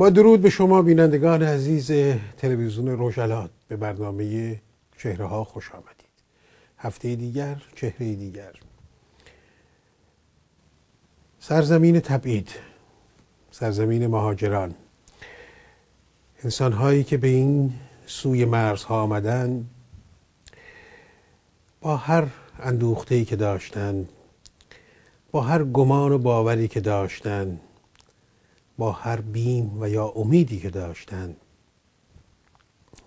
با درود به شما بینندگان عزیز تلویزیون روشلات به برنامه چهره ها خوش آمدید هفته دیگر چهره دیگر سرزمین تبعید سرزمین مهاجران انسان هایی که به این سوی مرزها آمدن با هر اندوخته که داشتند با هر گمان و باوری که داشتند با هر بیم و یا امیدی که داشتند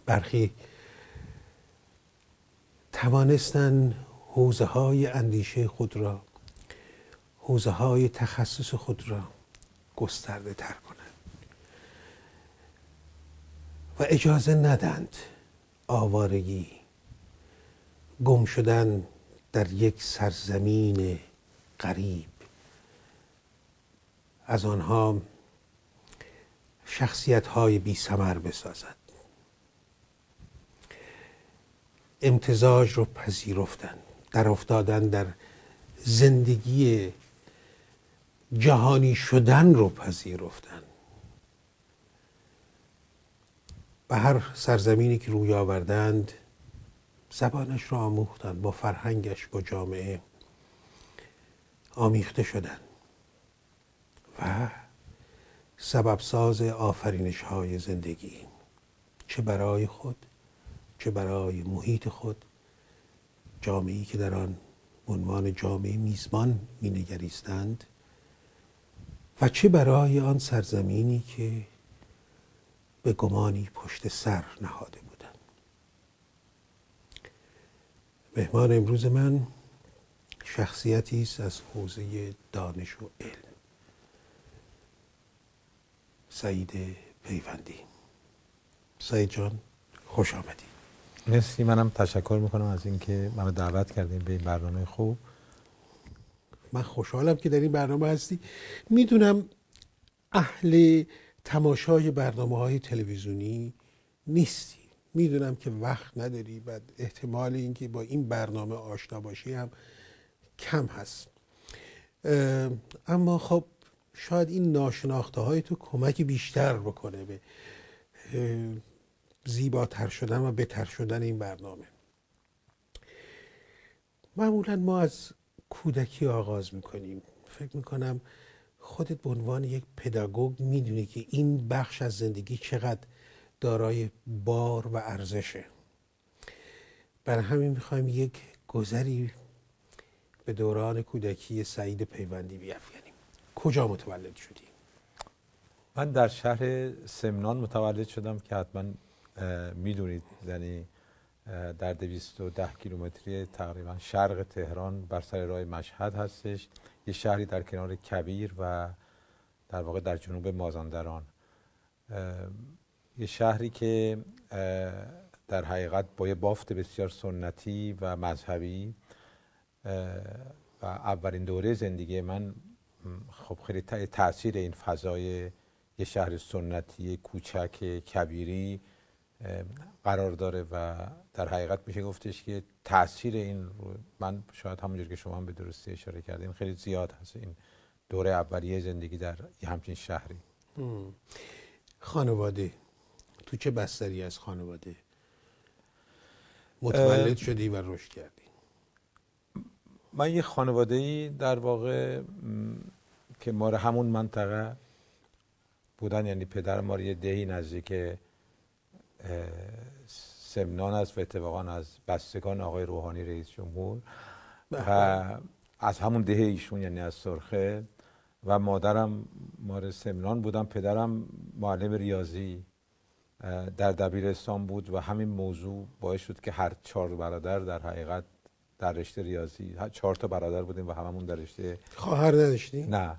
برخی توانستند حوزه های اندیشه خود را حوزه های تخصص خود را گسترده تر کنند و اجازه ندند آوارگی گم شدن در یک سرزمین غریب از آنها شخصیت های بی سمر بسازد امتزاج رو پذیرفتن در افتادن در زندگی جهانی شدن رو پذیرفتن به هر سرزمینی که روی آوردند زبانش رو آموختند با فرهنگش با جامعه آمیخته شدن و سببساز آفرینش های زندگی چه برای خود چه برای محیط خود جامعی که در آن عنوان جامعه میزبان مینگریستند و چه برای آن سرزمینی که به گمانی پشت سر نهاده بودند مهمان امروز من شخصیتی است از حوزه دانش و علم سعید پیوندی سعید جان خوش آمدی مرسی منم تشکر میکنم از اینکه منو دعوت کردیم به این برنامه خوب من خوشحالم که در این برنامه هستی میدونم اهل تماشای برنامه های تلویزیونی نیستی میدونم که وقت نداری و احتمال اینکه با این برنامه آشنا باشی هم کم هست اما خب شاید این ناشناخته های تو کمک بیشتر بکنه به زیباتر شدن و بهتر شدن این برنامه معمولا ما از کودکی آغاز میکنیم فکر میکنم خودت به عنوان یک پداگوگ میدونی که این بخش از زندگی چقدر دارای بار و ارزشه برای همین میخوایم یک گذری به دوران کودکی سعید پیوندی بیافیم کجا متولد شدی؟ من در شهر سمنان متولد شدم که حتما میدونید یعنی در ده کیلومتری تقریبا شرق تهران بر سر راه مشهد هستش یه شهری در کنار کبیر و در واقع در جنوب مازندران یه شهری که در حقیقت با یه بافت بسیار سنتی و مذهبی و اولین دوره زندگی من خب خیلی تاثیر این فضای یه شهر سنتی کوچک کبیری قرار داره و در حقیقت میشه گفتش که تاثیر این من شاید همونجور که شما هم به درستی اشاره کردین خیلی زیاد هست این دوره اولیه زندگی در یه همچین شهری خانواده تو چه بستری از خانواده متولد شدی و رشد کردی من یه خانواده ای در واقع که ما همون منطقه بودن یعنی پدر ما یه دهی نزدیک سمنان است و اتفاقا از بستگان آقای روحانی رئیس جمهور بله. و از همون ده ایشون یعنی از سرخه و مادرم مار سمنان بودم پدرم معلم ریاضی در دبیرستان بود و همین موضوع باعث شد که هر چهار برادر در حقیقت در رشته ریاضی چهار تا برادر بودیم و هممون در رشته خواهر نداشتی؟ نه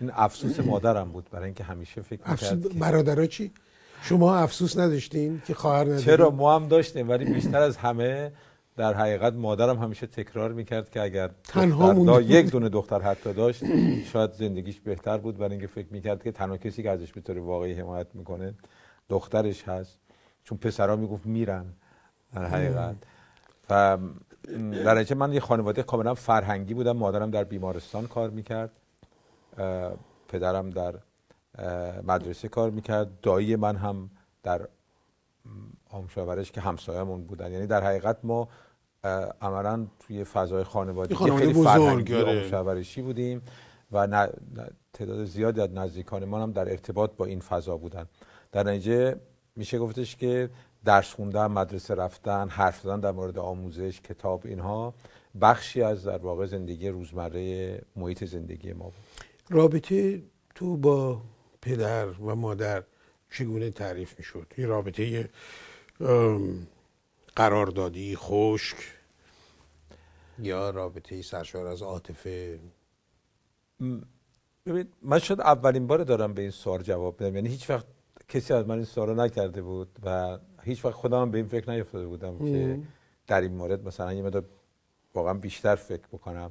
این افسوس مادرم بود برای اینکه همیشه فکر می‌کرد برادرها چی شما افسوس نداشتین که خواهر چرا ما هم داشتیم ولی بیشتر از همه در حقیقت مادرم همیشه تکرار میکرد که اگر تنها یک دونه دختر حتی داشت شاید زندگیش بهتر بود برای اینکه فکر میکرد که تنها کسی که ازش به واقعی حمایت میکنه دخترش هست چون پسرا میگفت میرن در حقیقت و در من یه خانواده کاملا فرهنگی بودم مادرم در بیمارستان کار میکرد پدرم در مدرسه کار میکرد دایی من هم در آمشاورش که همسایمون بودن یعنی در حقیقت ما عملا توی فضای خانوادگی خیلی فرهنگی آمشاورشی بودیم و تعداد زیادی از نزدیکان ما هم در ارتباط با این فضا بودن در نتیجه میشه گفتش که درس خوندن مدرسه رفتن حرف زدن در مورد آموزش کتاب اینها بخشی از در واقع زندگی روزمره محیط زندگی ما بود رابطه تو با پدر و مادر چگونه تعریف می شد یه رابطه قراردادی خشک یا رابطه سرشار از عاطفه ببین من شد اولین بار دارم به این سوال جواب بدم یعنی هیچ وقت کسی از من این سوال نکرده بود و هیچ وقت خودم به این فکر نیفتاده بودم که در این مورد مثلا یه مدار واقعا بیشتر فکر بکنم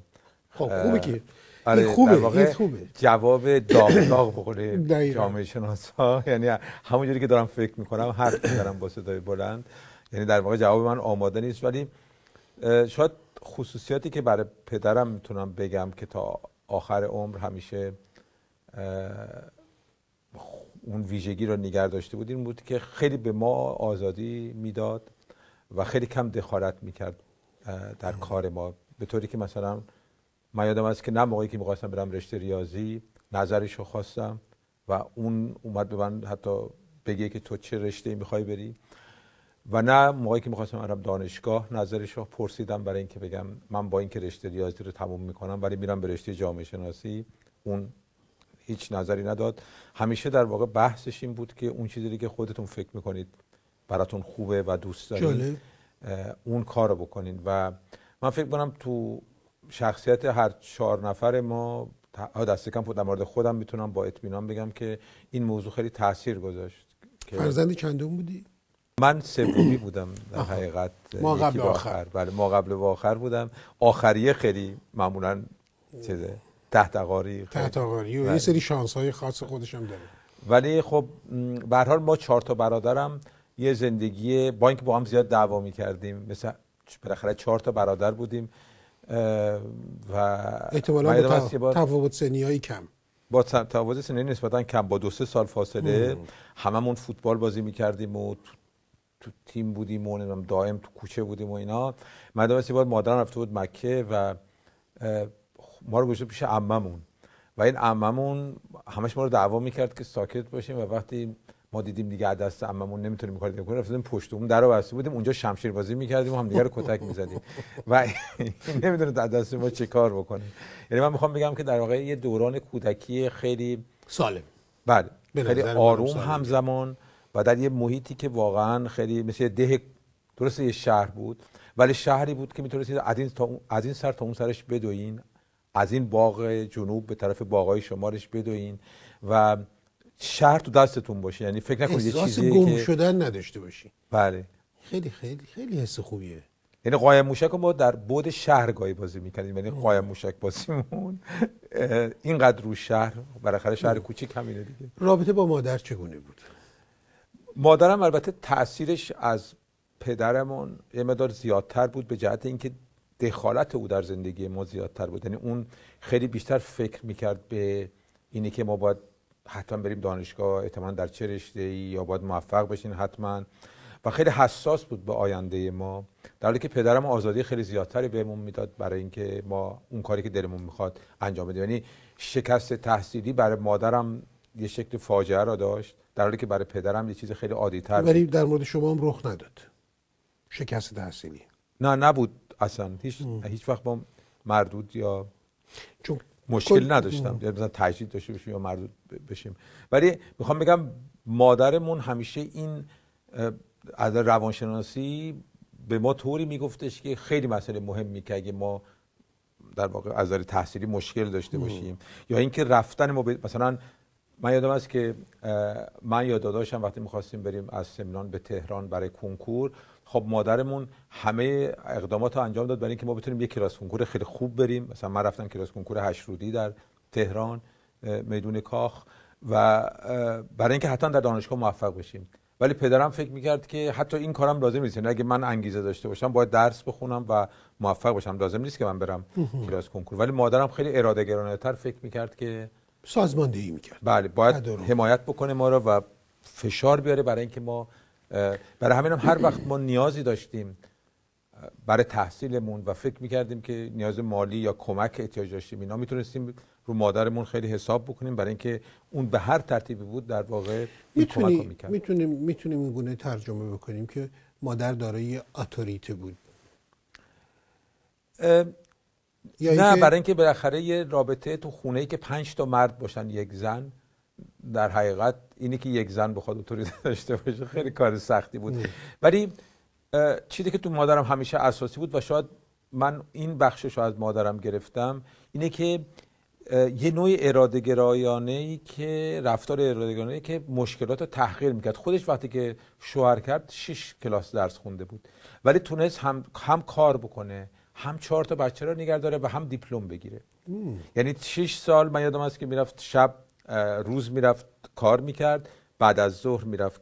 خب خوبه که آره خوبه, در واقع خوبه. جواب داغ داغ بقوله جامعه شناسا یعنی همونجوری که دارم فکر میکنم حرف میزنم با صدای بلند یعنی در واقع جواب من آماده نیست ولی شاید خصوصیاتی که برای پدرم میتونم بگم که تا آخر عمر همیشه اون ویژگی رو نگه داشته بود این بود که خیلی به ما آزادی میداد و خیلی کم دخالت میکرد در کار ما به طوری که مثلا من یادم است که نه موقعی که میخواستم برم رشته ریاضی نظرش رو خواستم و اون اومد به من حتی بگه که تو چه رشته میخوای بری و نه موقعی که میخواستم برم دانشگاه نظرش رو پرسیدم برای اینکه بگم من با اینکه رشته ریاضی رو تموم میکنم ولی میرم به رشته جامعه شناسی اون هیچ نظری نداد همیشه در واقع بحثش این بود که اون چیزی که خودتون فکر میکنید براتون خوبه و دوست دارید اون کار رو و من فکر کنم تو شخصیت هر چهار نفر ما دست کم در مورد خودم میتونم با اطمینان بگم که این موضوع خیلی تاثیر گذاشت فرزند چندم بودی من سومی بودم در حقیقت ما قبل آخر. بله ما قبل و آخر بودم آخریه خیلی معمولا چیزه تحت آقاری تحت و یه بله. سری شانس های خاص خودشم داره ولی خب برحال ما چهار تا برادرم یه زندگی با اینکه با هم زیاد دعوا می کردیم مثل بالاخره چهار تا برادر بودیم و احتمالا با تفاوت سنیایی کم با تفاوت سنی نسبتا کم با دو سه سال فاصله هممون فوتبال بازی میکردیم و تو تیم بودیم و دائم تو کوچه بودیم و اینا مدام بود مادرم رفته بود مکه و ما رو گوشه پیش عممون و این عممون همش ما رو دعوا میکرد که ساکت باشیم و وقتی ما دیدیم دیگه دست عممون نمیتونیم کاری کنیم رفتیم پشت اون درو بسته بودیم اونجا شمشیر بازی میکردیم و هم دیگه رو کتک میزدیم و نمیدونه از دست ما چه کار بکنه یعنی من میخوام بگم که در واقع یه دوران کودکی خیلی سالم بله خیلی آروم همزمان و در یه محیطی که واقعا خیلی مثل ده درست یه شهر بود ولی شهری بود که میتونستید از این, تا از این سر تا اون سرش بدوین از این باغ جنوب به طرف باغای شمالش بدوین و شهر تو دستتون باشه یعنی فکر نکنید احساس گم شدن نداشته باشی بله خیلی خیلی خیلی حس خوبیه یعنی قایم موشک ما در بود شهر بازی میکنیم یعنی قایم موشک بازیمون اینقدر رو شهر بالاخره شهر کوچیک همینه دیگه رابطه با مادر چگونه بود مادرم البته تاثیرش از پدرمون یه مقدار زیادتر بود به جهت اینکه دخالت او در زندگی ما زیادتر بود یعنی اون خیلی بیشتر فکر میکرد به اینی که ما باید حتما بریم دانشگاه احتمالا در چه رشته ای یا باید موفق بشین حتما و خیلی حساس بود به آینده ما در حالی که پدرم آزادی خیلی زیادتری بهمون میداد برای اینکه ما اون کاری که دلمون میخواد انجام بدیم یعنی شکست تحصیلی برای مادرم یه شکل فاجعه را داشت در حالی که برای پدرم یه چیز خیلی عادی تر ولی در مورد شما هم رخ نداد شکست تحصیلی نه نبود اصلا هیچ هیچ وقت با مردود یا چون مشکل نداشتم یعنی مثلا تجدید داشته باشیم یا مردود بشیم ولی میخوام بگم مادرمون همیشه این از روانشناسی به ما طوری میگفتش که خیلی مسئله مهمی که اگه ما در واقع از نظر تحصیلی مشکل داشته باشیم یا اینکه رفتن ما مثلا من یادم است که من یا داداشم وقتی میخواستیم بریم از سمنان به تهران برای کنکور خب مادرمون همه اقدامات رو انجام داد برای اینکه ما بتونیم یک کلاس کنکور خیلی خوب بریم مثلا من رفتم کلاس کنکور هشت در تهران میدون کاخ و برای اینکه حتی در دانشگاه موفق بشیم ولی پدرم فکر میکرد که حتی این کارم لازم نیست یعنی اگه من انگیزه داشته باشم باید درس بخونم و موفق باشم لازم نیست که من برم کلاس کنکور ولی مادرم خیلی اراده گرانه تر فکر میکرد که سازماندهی میکرد بله باید حمایت بکنه ما رو و فشار بیاره برای اینکه ما برای همین هم هر وقت ما نیازی داشتیم برای تحصیلمون و فکر میکردیم که نیاز مالی یا کمک احتیاج داشتیم اینا میتونستیم رو مادرمون خیلی حساب بکنیم برای اینکه اون به هر ترتیبی بود در واقع میتونی، کمک میتونیم میتونیم این گونه ترجمه بکنیم که مادر دارای اتوریته بود نه برای اینکه بالاخره یه رابطه تو خونه ای که پنج تا مرد باشن یک زن در حقیقت اینه که یک زن بخواد اتوریته داشته باشه خیلی کار سختی بود ولی چیزی که تو مادرم همیشه اساسی بود و شاید من این بخشش رو از مادرم گرفتم اینه که یه نوع اراده ای که رفتار اراده که مشکلات رو تحقیر میکرد خودش وقتی که شوهر کرد شش کلاس درس خونده بود ولی تونست هم, هم کار بکنه هم چهار تا بچه رو نگرداره و هم دیپلم بگیره یعنی شش سال من یادم هست که میرفت شب روز میرفت کار میکرد بعد از ظهر میرفت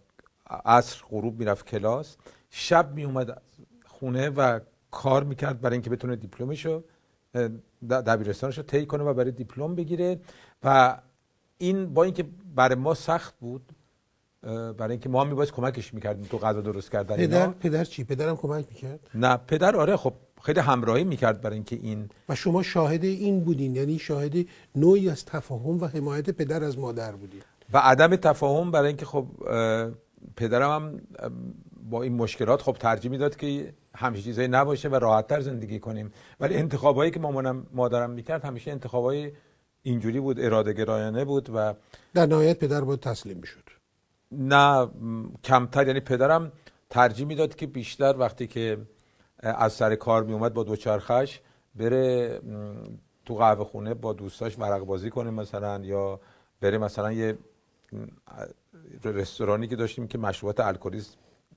عصر غروب میرفت کلاس شب میومد خونه و کار میکرد برای اینکه بتونه دیپلمشو دبیرستانش رو طی کنه و برای دیپلم بگیره و این با اینکه برای ما سخت بود برای اینکه ما هم کمکش میکردیم تو غذا درست کردن پدر پدر چی پدرم کمک میکرد نه پدر آره خب خیلی همراهی میکرد برای اینکه این و شما شاهد این بودین یعنی شاهد نوعی از تفاهم و حمایت پدر از مادر بودین و عدم تفاهم برای اینکه خب پدرم هم با این مشکلات خب ترجیح میداد که همیشه چیزایی نباشه و راحتتر زندگی کنیم ولی انتخابایی که مامانم مادرم میکرد همیشه انتخابای اینجوری بود اراده گرایانه بود و در نهایت پدر بود تسلیم میشد نه کمتر یعنی پدرم ترجیح میداد که بیشتر وقتی که از سر کار می اومد با دوچرخش بره تو قهوه خونه با دوستاش ورق بازی کنه مثلا یا بره مثلا یه رستورانی که داشتیم که مشروبات الکلی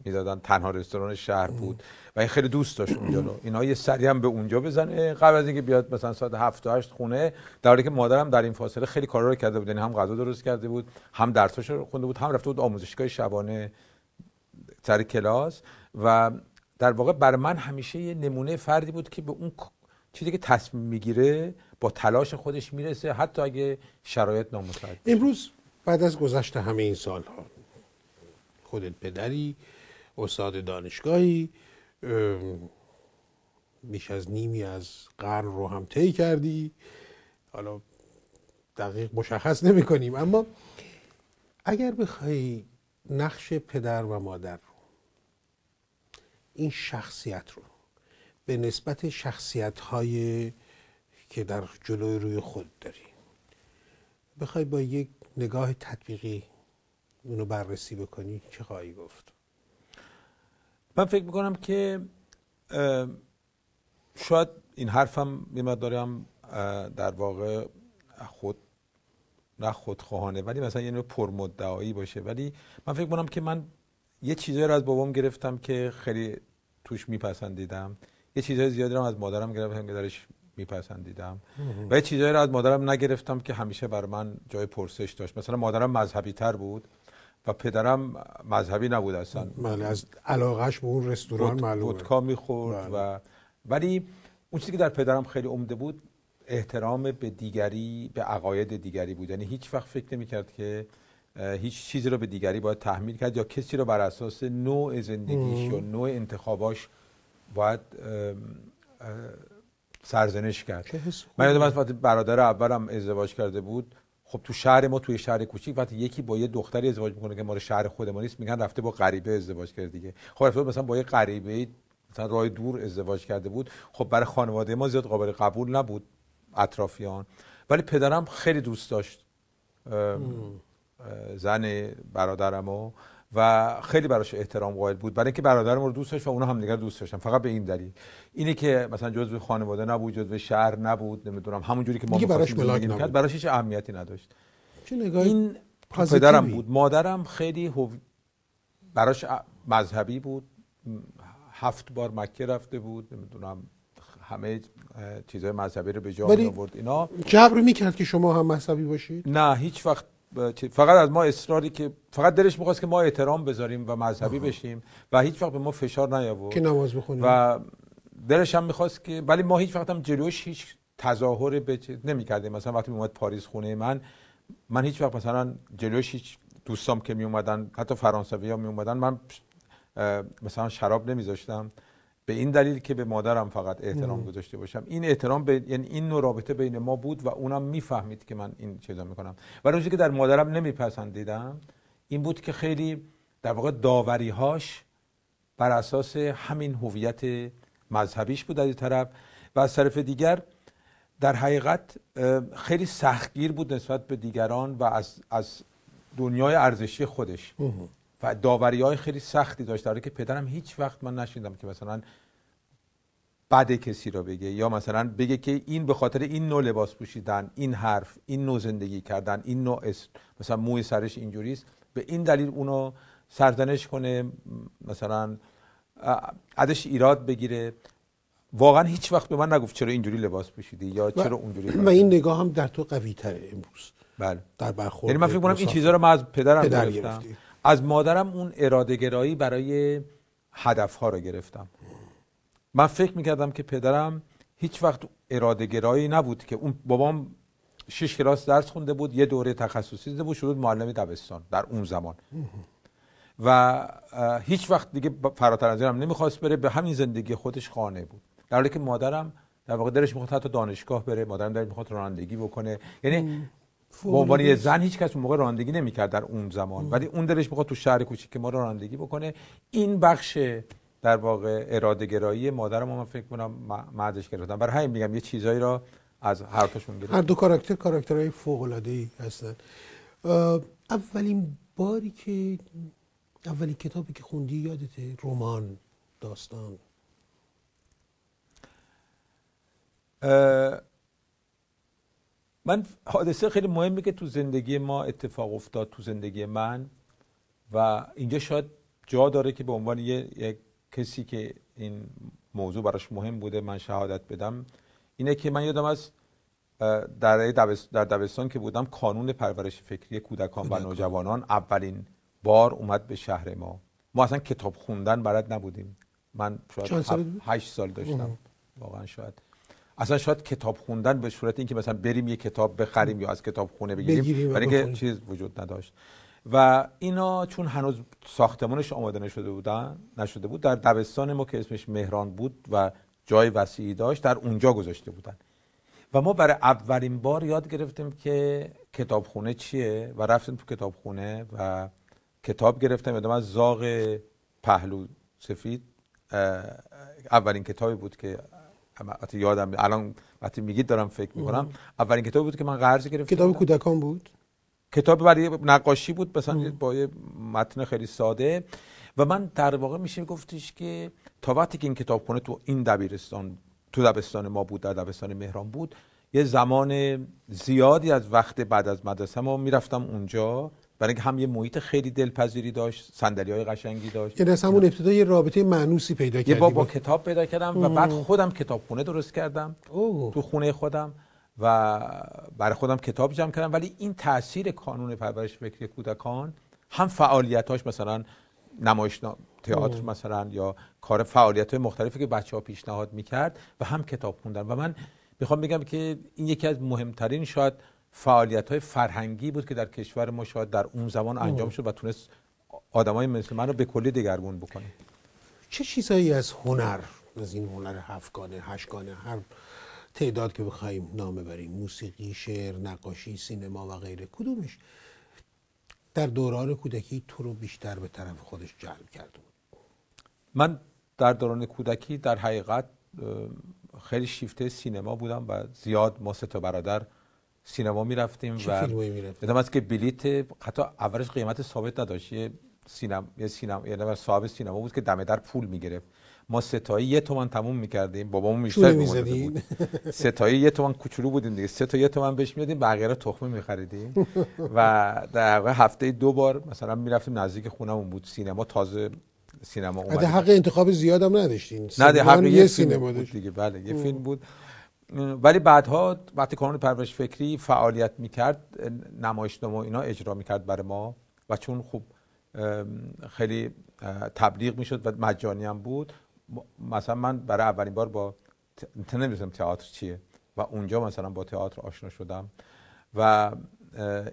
میدادن تنها رستوران شهر بود و این خیلی دوست داشت اونجا رو اینا یه سری هم به اونجا بزنه قبل از اینکه بیاد مثلا ساعت 7 8 خونه در حالی که مادرم در این فاصله خیلی کارا رو کرده بود یعنی هم غذا درست کرده بود هم درسش رو خونده بود هم رفته بود آموزشگاه شبانه سر کلاس و در واقع بر من همیشه یه نمونه فردی بود که به اون چیزی که تصمیم میگیره با تلاش خودش میرسه حتی اگه شرایط نامساعد امروز بعد از گذشت همه این سالها خودت پدری استاد دانشگاهی بیش از نیمی از قرن رو هم طی کردی حالا دقیق مشخص نمی کنیم اما اگر بخوای نقش پدر و مادر رو این شخصیت رو به نسبت شخصیت های که در جلوی روی خود داری بخوای با یک نگاه تطبیقی اونو بررسی بکنی چه خواهی گفت من فکر میکنم که شاید این حرفم میمد مقداری در واقع خود نه خودخواهانه ولی مثلا یه یعنی نوع پرمدعایی باشه ولی من فکر میکنم که من یه چیزایی رو از بابام گرفتم که خیلی توش میپسندیدم یه چیزای زیادی رو از مادرم گرفتم که درش میپسندیدم و یه چیزایی رو از مادرم نگرفتم که همیشه بر من جای پرسش داشت مثلا مادرم مذهبی تر بود و پدرم مذهبی نبود اصلا بله از علاقش به اون رستوران معلومه بودکا میخورد بله. و ولی اون چیزی که در پدرم خیلی عمده بود احترام به دیگری به عقاید دیگری بود یعنی هیچ وقت فکر نمیکرد که هیچ چیزی رو به دیگری باید تحمیل کرد یا کسی رو بر اساس نوع زندگیش یا نوع انتخاباش باید سرزنش کرد من یادم از وقتی برادر ازدواج کرده بود خب تو شهر ما توی شهر کوچیک وقتی یکی با یه دختری ازدواج میکنه که رو شهر خودمون نیست میگن رفته با غریبه ازدواج کرده دیگه خب رفته مثلا با یه غریبه مثلا راه دور ازدواج کرده بود خب برای خانواده ما زیاد قابل قبول نبود اطرافیان ولی پدرم خیلی دوست داشت زن برادرم و و خیلی براش احترام قائل بود برای اینکه برادرم رو دوست داشت و اونا هم دیگر دوست داشتن فقط به این دلیل اینه که مثلا جزء خانواده نبود جزء شهر نبود نمیدونم همون جوری که ما براش کرد براش هیچ اهمیتی نداشت چه این پدرم بود مادرم خیلی هو... براش مذهبی بود هفت بار مکه رفته بود نمیدونم همه چیزهای مذهبی رو به جا آورد اینا جبر میکرد که شما هم مذهبی باشید نه هیچ وقت فقط از ما اصراری که فقط دلش میخواست که ما احترام بذاریم و مذهبی بشیم و هیچ وقت به ما فشار نیاورد که نماز بخونیم و دلش هم میخواست که ولی ما هیچ وقت هم جلوش هیچ تظاهر به نمیکردیم مثلا وقتی میومد پاریس خونه من من هیچ وقت مثلا جلوش هیچ دوستام که می اومدن حتی فرانسوی ها می من مثلا شراب نمیذاشتم به این دلیل که به مادرم فقط احترام گذاشته باشم این احترام به یعنی این نوع رابطه بین ما بود و اونم میفهمید که من این چیزا میکنم و روزی که در مادرم نمیپسندیدم این بود که خیلی در واقع داوریهاش بر اساس همین هویت مذهبیش بود از این طرف و از طرف دیگر در حقیقت خیلی سختگیر بود نسبت به دیگران و از, از دنیای ارزشی خودش و داوری های خیلی سختی داشت داره که پدرم هیچ وقت من نشیندم که مثلا بد کسی را بگه یا مثلا بگه که این به خاطر این نوع لباس پوشیدن این حرف این نوع زندگی کردن این نوع مثلا موی سرش اینجوریست به این دلیل اونو سرزنش کنه مثلا ادش ایراد بگیره واقعا هیچ وقت به من نگفت چرا اینجوری لباس پوشیدی یا چرا اونجوری و این نگاه هم در تو قوی تره امروز بله در برخورد یعنی من فکر کنم این چیزها رو من از پدرم پدر گرفتم از مادرم اون اراده گرایی برای هدف ها رو گرفتم من فکر میکردم که پدرم هیچ وقت اراده گرایی نبود که اون بابام شش کلاس درس خونده بود یه دوره تخصصی زده بود شروع معلم دبستان در اون زمان و هیچ وقت دیگه فراتر از اینم نمیخواست بره به همین زندگی خودش خانه بود در حالی که مادرم در واقع دلش میخواد حتی دانشگاه بره مادرم دلش میخواد رانندگی بکنه یعنی به عنوان یه زن هیچ کس اون موقع رانندگی نمیکرد در اون زمان ولی اون دلش بخواد تو شهر کوچیک که ما رانندگی بکنه این بخش در واقع اراده گرایی مادر ما من فکر کنم معدش گرفتم برای همین میگم یه چیزایی را از حرفشون گرفتم هر دو کاراکتر کاراکترهای فوق العاده ای هستن اولین باری که اولین کتابی که خوندی یادت رمان داستان من حادثه خیلی مهمی که تو زندگی ما اتفاق افتاد تو زندگی من و اینجا شاید جا داره که به عنوان یه کسی که این موضوع براش مهم بوده من شهادت بدم اینه که من یادم از در دبستان که بودم کانون پرورش فکری کودکان و نوجوانان اولین بار اومد به شهر ما ما اصلا کتاب خوندن بلد نبودیم من شاید هشت سال داشتم واقعا شاید اصلا شاید کتاب خوندن به صورت اینکه مثلا بریم یه کتاب بخریم یا از کتاب خونه بگیریم برای چیز وجود نداشت و اینا چون هنوز ساختمانش آماده نشده بودن نشده بود در دبستان ما که اسمش مهران بود و جای وسیعی داشت در اونجا گذاشته بودن و ما برای اولین بار یاد گرفتیم که کتابخونه چیه و رفتیم تو کتابخونه و کتاب گرفتم یادم از زاغ پهلو سفید اولین کتابی بود که وقتی یادم الان وقتی میگید دارم فکر میکنم اولین کتابی بود که من قرض گرفتم کتاب کودکان بود کتاب برای نقاشی بود مثلا با یه متن خیلی ساده و من در واقع میشه گفتش که تا وقتی که این کتاب کنه تو این دبیرستان تو دبستان ما بود در دبستان مهران بود یه زمان زیادی از وقت بعد از مدرسه ما میرفتم اونجا برای اینکه هم یه محیط خیلی دلپذیری داشت سندلی های قشنگی داشت یعنی از همون ابتدا یه رابطه معنوسی پیدا کردی یه با, با, کتاب پیدا کردم و بعد خودم کتابخونه درست کردم تو خونه خودم و برای خودم کتاب جمع کردم ولی این تاثیر کانون پرورش فکری کودکان هم فعالیتاش مثلا نمایش تئاتر مثلا یا کار فعالیت های مختلفی که بچه ها پیشنهاد میکرد و هم کتاب خوندن و من میخوام بگم که این یکی از مهمترین شاید فعالیت های فرهنگی بود که در کشور ما شاید در اون زمان انجام شد و تونست های مثل من رو به کلی دگرگون بکنه چه چیزایی از هنر از این هنر هفتگانه هشتگانه هر تعداد که بخوایم نام ببریم موسیقی شعر نقاشی سینما و غیره کدومش در دوران کودکی تو رو بیشتر به طرف خودش جلب کرده من در دوران کودکی در حقیقت خیلی شیفته سینما بودم و زیاد ما سه برادر سینما میرفتیم و یادم از که بلیت حتی اولش قیمت ثابت نداشت یه سینما یه سینما یه صاحب سینما بود که دم در پول میگرفت ما ستایی یه تومن تموم میکردیم بابامو بیشتر می بود ستایی یه تومن کوچولو بودیم دیگه سه تا یه تومن بهش میدادیم بقیه رو تخمه میخریدیم و در واقع هفته دو بار مثلا میرفتیم نزدیک خونمون بود سینما تازه سینما اومد حق انتخاب زیادم نداشتین نه حق یه سینما بود دیگه بله یه فیلم بود ولی بعدها وقتی کانون پرورش فکری فعالیت میکرد نمایشنامه اینا اجرا میکرد برای ما و چون خوب خیلی تبلیغ میشد و مجانی هم بود مثلا من برای اولین بار با نمیدونم تئاتر چیه و اونجا مثلا با تئاتر آشنا شدم و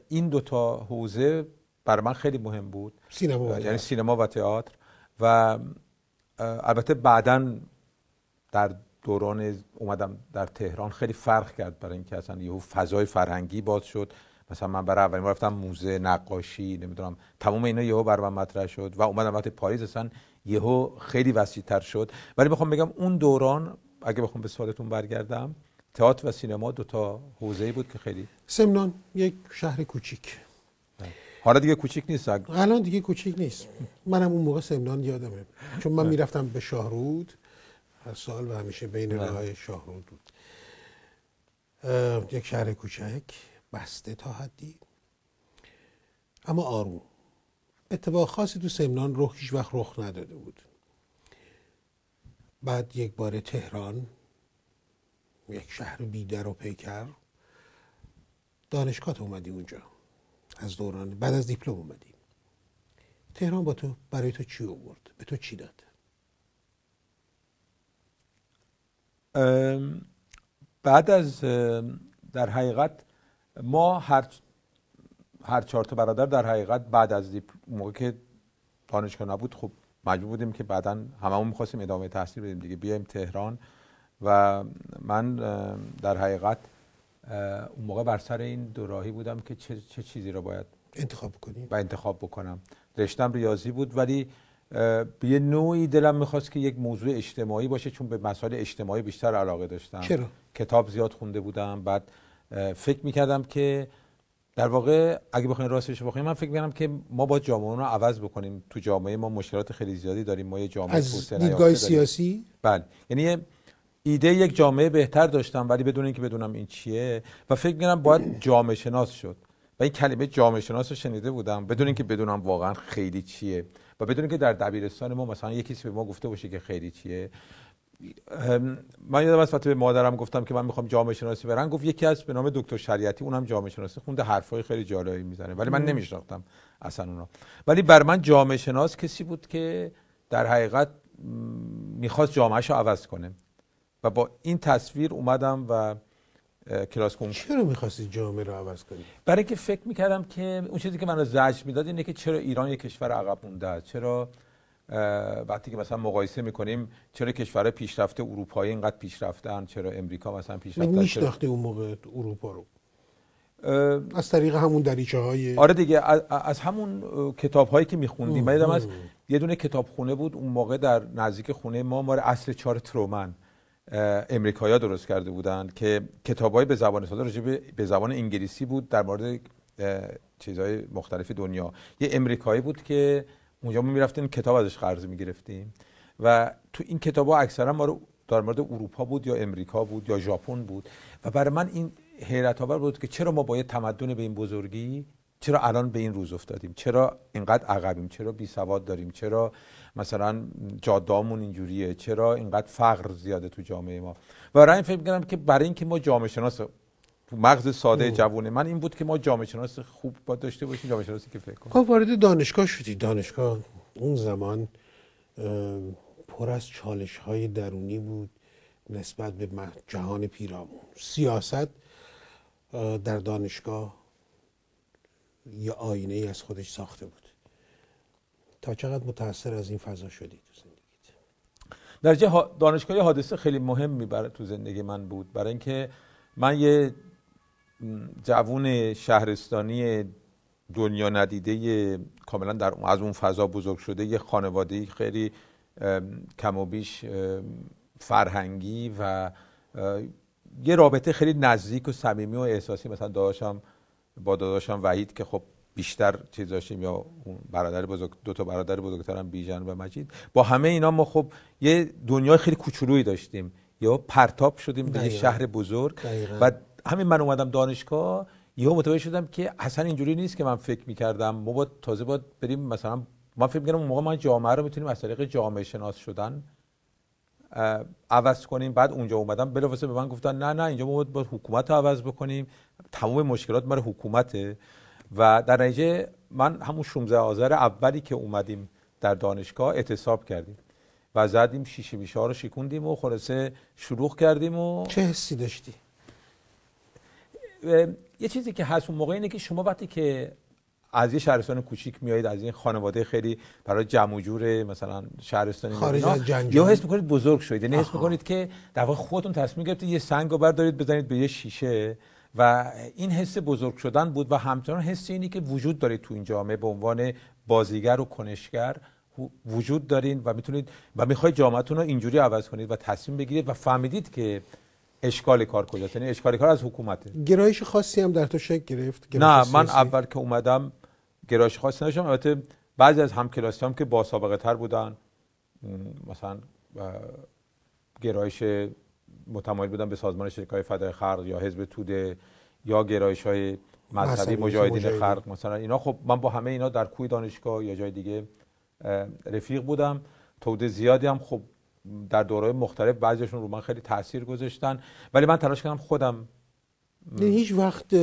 این دوتا حوزه بر من خیلی مهم بود سینما و یعنی سینما و تئاتر و البته بعدا در دوران اومدم در تهران خیلی فرق کرد برای اینکه اصلا یهو فضای فرهنگی باز شد مثلا من برای اولین بار رفتم موزه نقاشی نمیدونم تمام اینا یهو بر من مطرح شد و اومدم وقتی پاریس اصلا یهو خیلی وسیع‌تر شد ولی بخوام بگم اون دوران اگه بخوام به سوالتون برگردم تئاتر و سینما دو تا حوزه بود که خیلی سمنان یک شهر کوچیک بله. حالا دیگه کوچیک نیست الان دیگه کوچیک نیست منم اون موقع سمنان یادمه چون من بله. میرفتم به شاهرود هر سال و همیشه بین های بله. شاهرود بود یک شهر کوچک بسته تا حدی اما آروم اتفاق خاصی تو سمنان روح هیچ وقت رخ نداده بود بعد یک بار تهران یک شهر بیدر و پیکر دانشگاه اومدی اونجا از دوران بعد از دیپلم اومدی تهران با تو برای تو چی آورد به تو چی داد بعد از در حقیقت ما هر هر چهار تا برادر در حقیقت بعد از موقع که دانشگاه نبود خب مجبور بودیم که بعدا هممون میخواستیم ادامه تحصیل بدیم دیگه بیایم تهران و من در حقیقت اون موقع بر سر این دوراهی بودم که چه, چه چیزی رو باید انتخاب کنیم و انتخاب بکنم رشتم ریاضی بود ولی به یه نوعی دلم میخواست که یک موضوع اجتماعی باشه چون به مسائل اجتماعی بیشتر علاقه داشتم چرا؟ کتاب زیاد خونده بودم بعد فکر میکردم که در واقع اگه بخوایم راستش بخوایم من فکر میکردم که ما با جامعه رو عوض بکنیم تو جامعه ما مشکلات خیلی زیادی داریم ما یه جامعه از دیدگاه سیاسی بله یعنی ایده یک جامعه بهتر داشتم ولی بدون اینکه بدونم این چیه و فکر میکردم باید جامعه شناس شد و این کلمه جامعه شناس رو شنیده بودم بدون اینکه بدونم واقعا خیلی چیه و بدون که در دبیرستان ما مثلا یکی به ما گفته باشه که خیلی چیه من یادم از به مادرم گفتم که من میخوام جامعه شناسی برم گفت یکی از به نام دکتر شریعتی اونم جامعه شناسی خونده حرفای خیلی جالبی میزنه ولی من نمیشناختم اصلا اونا ولی بر من جامعه شناس کسی بود که در حقیقت میخواست جامعهش رو عوض کنه و با این تصویر اومدم و کلاس کنکور چرا میخواستی جامعه رو عوض کنی برای که فکر میکردم که اون چیزی که من رو زجر میداد اینه که چرا ایران یک کشور عقب مونده چرا وقتی که مثلا مقایسه میکنیم چرا کشورهای پیشرفته اروپایی اینقدر پیشرفتن چرا امریکا مثلا من میشناختی اون موقع اروپا رو از طریق همون دریچه های آره دیگه از, همون کتاب هایی که میخوندیم من از یه دونه خونه بود اون موقع در نزدیک خونه ما ماره اصل چهار ترومن امریکایا درست کرده بودند که های به زبان ساده راجع به زبان انگلیسی بود در مورد چیزهای مختلف دنیا یه امریکایی بود که اونجا ما میرفتیم کتاب ازش قرض میگرفتیم و تو این کتاب ها اکثرا ما رو در مورد اروپا بود یا امریکا بود یا ژاپن بود و برای من این حیرت آور بود که چرا ما باید تمدن به این بزرگی چرا الان به این روز افتادیم چرا اینقدر عقبیم چرا بی سواد داریم چرا مثلا جادامون اینجوریه چرا اینقدر فقر زیاده تو جامعه ما و این فکر میکنم که برای اینکه ما جامعه شناس مغز ساده جوونه من این بود که ما جامعه شناس خوب با داشته باشیم جامعه شناسی که فکر کنم خب، وارد دانشگاه شدی دانشگاه اون زمان پر از چالش های درونی بود نسبت به جهان پیرامون سیاست در دانشگاه یه آینه ای از خودش ساخته بود تا چقدر متاثر از این فضا شدی تو زندگیت درجه دانشگاه حادثه خیلی مهم میبره تو زندگی من بود برای اینکه من یه جوون شهرستانی دنیا ندیده کاملا در از اون فضا بزرگ شده یه خانواده خیلی کم و بیش فرهنگی و یه رابطه خیلی نزدیک و صمیمی و احساسی مثلا داشتم با داداشم وحید که خب بیشتر چیز داشتیم یا اون برادر بزرگ دو تا برادر بزرگترم بیژن و مجید با همه اینا ما خب یه دنیای خیلی کوچولویی داشتیم یا پرتاب شدیم به شهر بزرگ و همین من اومدم دانشگاه یه متوجه شدم که اصلا اینجوری نیست که من فکر میکردم ما با تازه باید بریم مثلا ما فکر میکردم اون موقع ما جامعه رو میتونیم از طریق جامعه شناس شدن عوض کنیم بعد اونجا اومدم بلافاصله به من گفتن نه نه اینجا ما باید حکومت رو عوض بکنیم تمام مشکلات برای حکومته و در نتیجه من همون 16 آذر اولی که اومدیم در دانشگاه اعتصاب کردیم و زدیم شیشه بیشه رو شکوندیم و خلاصه شروع کردیم و چه حسی داشتی یه چیزی که هست اون موقع اینه که شما وقتی که از یه شهرستان کوچیک میایید از این خانواده خیلی برای جمع جور مثلا شهرستانی خارج از یا حس میکنید بزرگ شدید یعنی حس میکنید که در واقع خودتون تصمیم گرفتید یه سنگو بردارید بزنید به یه شیشه و این حس بزرگ شدن بود و همچنان حس اینی که وجود داره تو این جامعه به عنوان بازیگر و کنشگر وجود دارین و میتونید و میخواید جامعتون رو اینجوری عوض کنید و تصمیم بگیرید و فهمیدید که اشکال کار کجاست یعنی اشکال کار از حکومته گرایش خاصی هم در تو شکل گرفت نه من اول که اومدم گرایش خاصی نداشتم البته بعضی از کلاسی هم که با سابقه تر بودن مثلا گرایش متمایل بودن به سازمان شرکای فدای خرق یا حزب توده یا گرایش های مذهبی مجاهدین خرق مثلا اینا خب من با همه اینا در کوی دانشگاه یا جای دیگه رفیق بودم توده زیادی هم خب در دوره مختلف بعضیشون رو من خیلی تاثیر گذاشتن ولی من تلاش کردم خودم هیچ وقت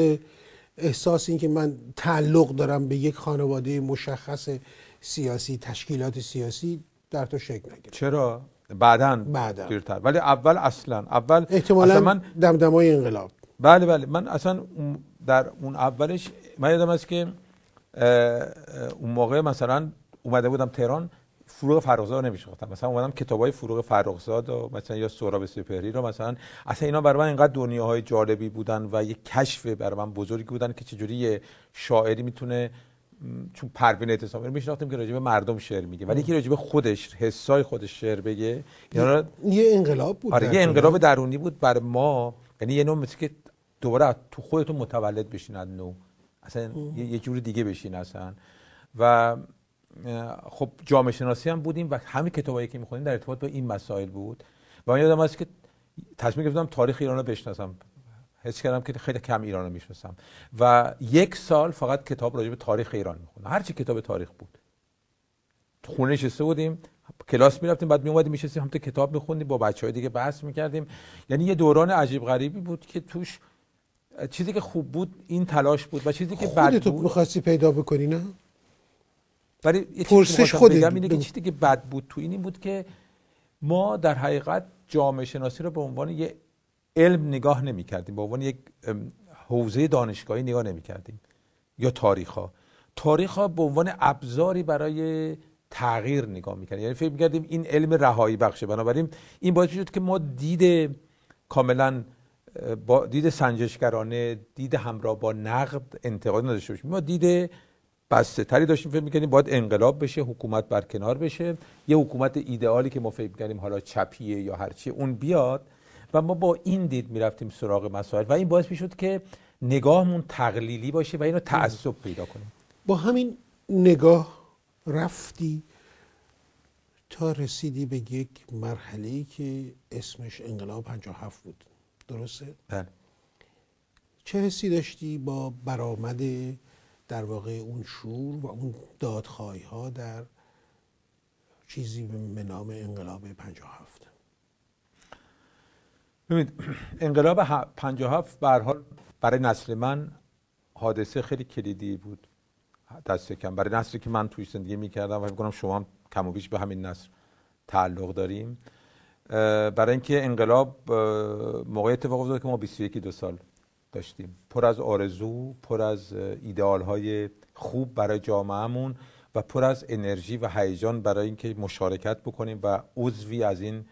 احساس اینکه من تعلق دارم به یک خانواده مشخص سیاسی تشکیلات سیاسی در تو شکل نگیره چرا بعدا دیرتر ولی اول اصلا اول احتمالا من دمدمای انقلاب بله بله من اصلا در اون اولش من یادم است که اون موقع مثلا اومده بودم تهران فروغ فرخزاد نمیشناختم خب، مثلا اومدم کتابای فروغ فرخزاد و مثلا یا سهراب سپهری رو مثلا اصلا اینا برای من اینقدر دنیاهای جالبی بودن و یه کشف برای من بزرگی بودن که چجوری یه شاعری میتونه چون پروین اعتصامی رو میشناختیم که به مردم شعر میگه ولی یکی به خودش حسای خودش شعر بگه اینا یه انقلاب بود آره یه انقلاب درونی بود بر ما یعنی یه نوع مثل که دوباره تو خودتون متولد بشین از نو اصلا یه جور دیگه بشین اصلا و خب جامعه شناسی هم بودیم و همه کتابایی که میخونیم در ارتباط با این مسائل بود و من یادم هست که تصمیم گرفتم تاریخ ایران رو بشناسم حس کردم که خیلی کم ایران رو میشناسم و یک سال فقط کتاب راجع به تاریخ ایران هر هرچی کتاب تاریخ بود خونه نشسته بودیم کلاس میرفتیم بعد میومدیم میشستیم هم کتاب میخوندیم با بچه های دیگه بحث میکردیم یعنی یه دوران عجیب غریبی بود که توش چیزی که خوب بود این تلاش بود و چیزی که بعد بود می‌خواستی پیدا بکنی نه ولی پرسش خود بگم اینه که چیزی که بد بود تو این, این بود که ما در حقیقت جامعه شناسی رو به عنوان یه علم نگاه نمی کردیم به عنوان یک حوزه دانشگاهی نگاه نمی کردیم یا تاریخ ها تاریخ ها به عنوان ابزاری برای تغییر نگاه میکردیم یعنی فکر میکردیم این علم رهایی بخشه بنابراین این باعث شد که ما دید کاملا با دید سنجشگرانه دید همراه با نقد انتقاد نداشته باشیم ما دید بسته تری داشتیم فکر میکنیم باید انقلاب بشه حکومت برکنار بشه یه حکومت ایدئالی که ما فکر میکنیم حالا چپیه یا هرچی اون بیاد و ما با این دید میرفتیم سراغ مسائل و این باعث میشد که نگاهمون تقلیلی باشه و اینو تعصب پیدا کنیم با همین نگاه رفتی تا رسیدی به یک مرحله که اسمش انقلاب 57 بود درسته؟ بله چه حسی داشتی با برآمد در واقع اون شور و اون دادخواهی ها در چیزی به نام انقلاب 57 ببینید انقلاب 57 به حال برای نسل من حادثه خیلی کلیدی بود دست کم برای نسلی که من توی زندگی میکردم و میکنم شما هم کم و بیش به همین نسل تعلق داریم برای اینکه انقلاب موقع اتفاق افتاد که ما 21 دو سال داشتیم پر از آرزو پر از ایدئال های خوب برای جامعهمون و پر از انرژی و هیجان برای اینکه مشارکت بکنیم و عضوی از این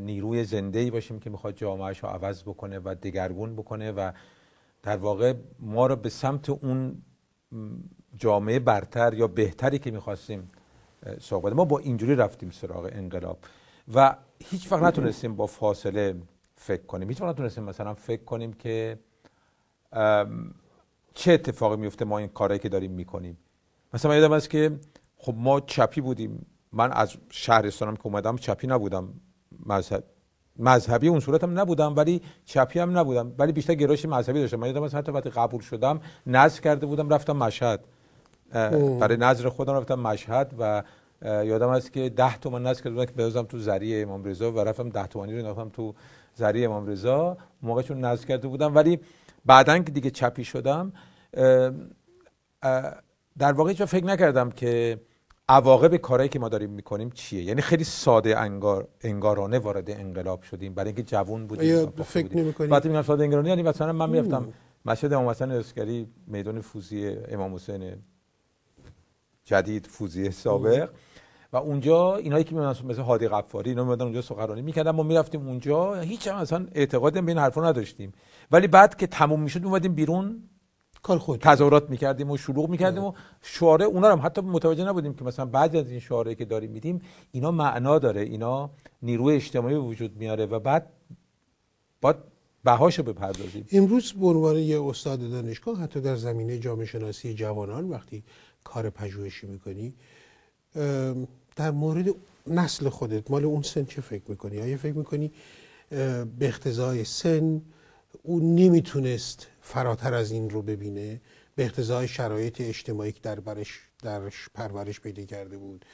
نیروی زنده ای باشیم که میخواد جامعهش رو عوض بکنه و دگرگون بکنه و در واقع ما رو به سمت اون جامعه برتر یا بهتری که میخواستیم سوق ما با اینجوری رفتیم سراغ انقلاب و هیچ وقت نتونستیم با فاصله فکر کنیم هیچ وقت نتونستیم مثلا فکر کنیم که چه اتفاقی میفته ما این کارهایی که داریم میکنیم مثلا من یادم است که خب ما چپی بودیم من از شهرستانم که اومدم چپی نبودم مذهب مذهبی اون هم نبودم ولی چپی هم نبودم ولی بیشتر گرایش مذهبی داشتم من یادم حتی وقتی قبول شدم نذر کرده بودم رفتم مشهد برای نظر خودم رفتم مشهد و یادم است که ده تومن نذر کرده بودم که بذارم تو زری امام رضا و رفتم 10 تومانی رو انداختم تو زری امام رضا موقع چون نذر کرده بودم ولی بعدا که دیگه چپی شدم در واقع هیچ فکر نکردم که عواقب کارهایی که ما داریم میکنیم چیه یعنی خیلی ساده انگار انگارانه وارد انقلاب شدیم برای اینکه جوون بودیم فکر نمی‌کنی وقتی میگم ساده انگارانه یعنی مثلا من میرفتم مسجد امام حسن اسکری میدان فوزی امام حسین جدید فوزی سابق و اونجا اینایی که میمونن مثل هادی قفاری اینا میمدن اونجا سخنرانی میکردن ما میرفتیم اونجا هیچ هم اصلا اعتقاد به این حرفا نداشتیم ولی بعد که تموم میشد اومدیم بیرون کار خود تظاهرات میکردیم و شلوغ میکردیم و شعاره اونا هم حتی متوجه نبودیم که مثلا بعد از این شعاره که داریم میدیم اینا معنا داره اینا نیروی اجتماعی وجود میاره و بعد بعد بهاشو بپردازیم امروز به یه استاد دانشگاه حتی در زمینه جامعه شناسی جوانان وقتی کار پژوهشی میکنی در مورد نسل خودت مال اون سن چه فکر میکنی؟ آیا فکر میکنی به اختزای سن او نمیتونست فراتر از این رو ببینه به اختزای شرایط اجتماعی که در برش درش پرورش پیدا کرده بود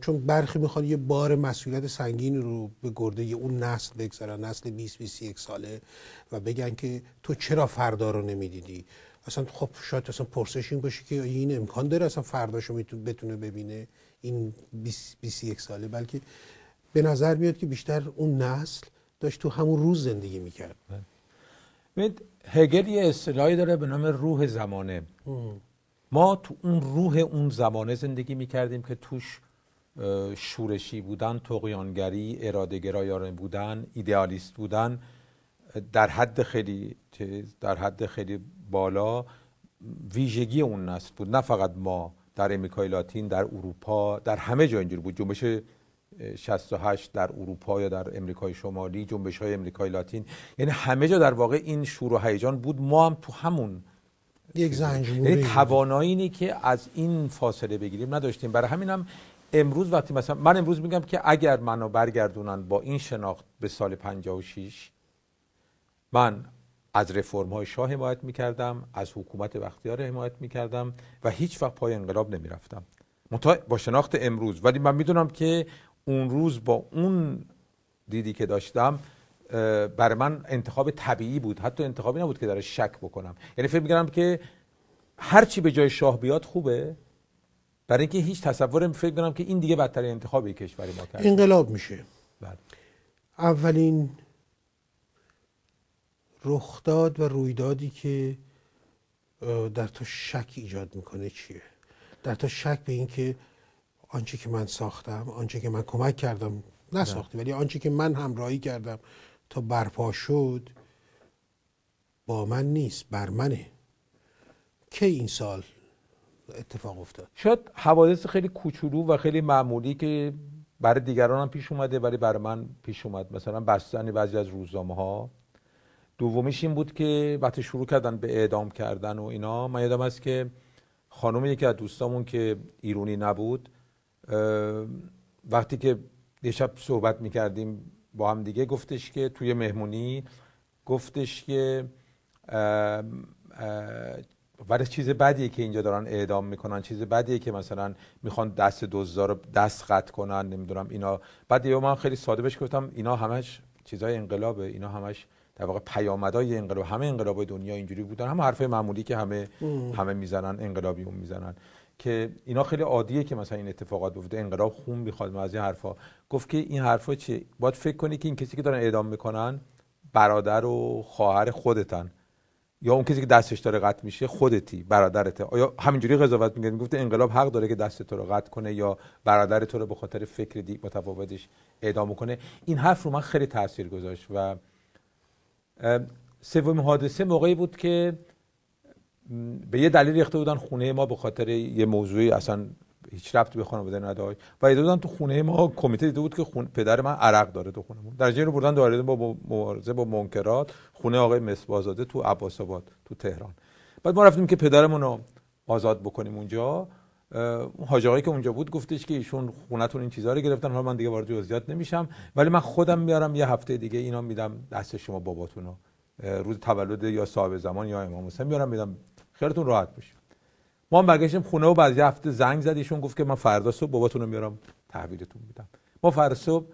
چون برخی میخوان یه بار مسئولیت سنگین رو به گرده یه اون نسل بگذارن نسل 20 21 ساله و بگن که تو چرا فردا رو نمیدیدی اصلا خب شاید اصلا پرسش این باشه که این امکان داره اصلا فرداشو میتونه بتونه ببینه این 21 ساله بلکه به نظر میاد که بیشتر اون نسل داشت تو همون روز زندگی میکرد ببینید هگل یه اصطلاحی داره به نام روح زمانه ما تو اون روح اون زمانه زندگی میکردیم که توش شورشی بودن تقیانگری گرایانه بودن ایدئالیست بودن در حد خیلی در حد خیلی بالا ویژگی اون نسل بود نه فقط ما در امریکای لاتین در اروپا در همه جا اینجوری بود جنبش 68 در اروپا یا در امریکای شمالی جنبش های امریکای لاتین یعنی همه جا در واقع این شور و هیجان بود ما هم تو همون یک یعنی توانایی که از این فاصله بگیریم نداشتیم برای همینم هم امروز وقتی مثلا من امروز میگم که اگر منو برگردونن با این شناخت به سال 56 من از رفرم های شاه حمایت میکردم از حکومت وقتیار حمایت میکردم و هیچ وقت پای انقلاب نمیرفتم با شناخت امروز ولی من میدونم که اون روز با اون دیدی که داشتم برای من انتخاب طبیعی بود حتی انتخابی نبود که در شک بکنم یعنی فکر که هرچی به جای شاه بیاد خوبه برای اینکه هیچ تصور فکر کنم که این دیگه بدترین انتخابی کشوری ما کرد انقلاب میشه بله. اولین رخداد و رویدادی که در تو شک ایجاد میکنه چیه در تا شک به اینکه آنچه که من ساختم آنچه که من کمک کردم نساخته ولی آنچه که من همراهی کردم تا برپا شد با من نیست بر منه که این سال اتفاق افتاد شاید حوادث خیلی کوچولو و خیلی معمولی که برای دیگران هم پیش اومده ولی برای من پیش اومد مثلا بستن بعضی از روزنامه ها دومیش این بود که وقتی شروع کردن به اعدام کردن و اینا من یادم هست که خانم یکی از دوستامون که ایرونی نبود وقتی که دیشب صحبت میکردیم با هم دیگه گفتش که توی مهمونی گفتش که ولی چیز بدیه که اینجا دارن اعدام میکنن چیز بدیه که مثلا میخوان دست دزدا رو دست قطع کنن نمیدونم اینا بعد یه من خیلی ساده بهش گفتم اینا همش چیزای انقلابه اینا همش در واقع پیامدهای انقلاب همه انقلاب دنیا اینجوری بودن هم حرف معمولی که همه ام. همه میزنن انقلابیون میزنن که اینا خیلی عادیه که مثلا این اتفاقات بوده انقلاب خون میخواد از این حرفا گفت که این حرفا چیه باید فکر کنی که این کسی که دارن اعدام میکنن برادر و خواهر خودتن یا اون کسی که دستش داره قطع میشه خودتی برادرته آیا همینجوری قضاوت میگه میگفت انقلاب حق داره که دست تو رو قطع کنه یا برادر رو به خاطر فکر دی متفاوتش اعدام کنه این حرف رو من خیلی تاثیر گذاشت و سومین حادثه موقعی بود که به یه دلیل ریخته بودن خونه ما به خاطر یه موضوعی اصلا هیچ ربطی به خانواده نداشت و ایده بودن تو خونه ما کمیته دیده بود که پدر من عرق داره تو ما در رو بردن داره با مبارزه با منکرات خونه آقای مصبازاده تو عباس آباد تو تهران بعد ما رفتیم که پدرمون رو آزاد بکنیم اونجا اون که اونجا بود گفتش که ایشون خونتون این چیزا رو گرفتن حالا من دیگه وارد جزئیات نمیشم ولی من خودم میارم یه هفته دیگه اینا میدم دست شما باباتون رو روز تولد یا صاحب زمان یا امام حسین میارم میدم خیرتون راحت باشه ما هم برگشتیم خونه و بعد هفته زنگ زد ایشون گفت که من فردا صبح باباتون رو میارم تحویلتون میدم ما فردا صبح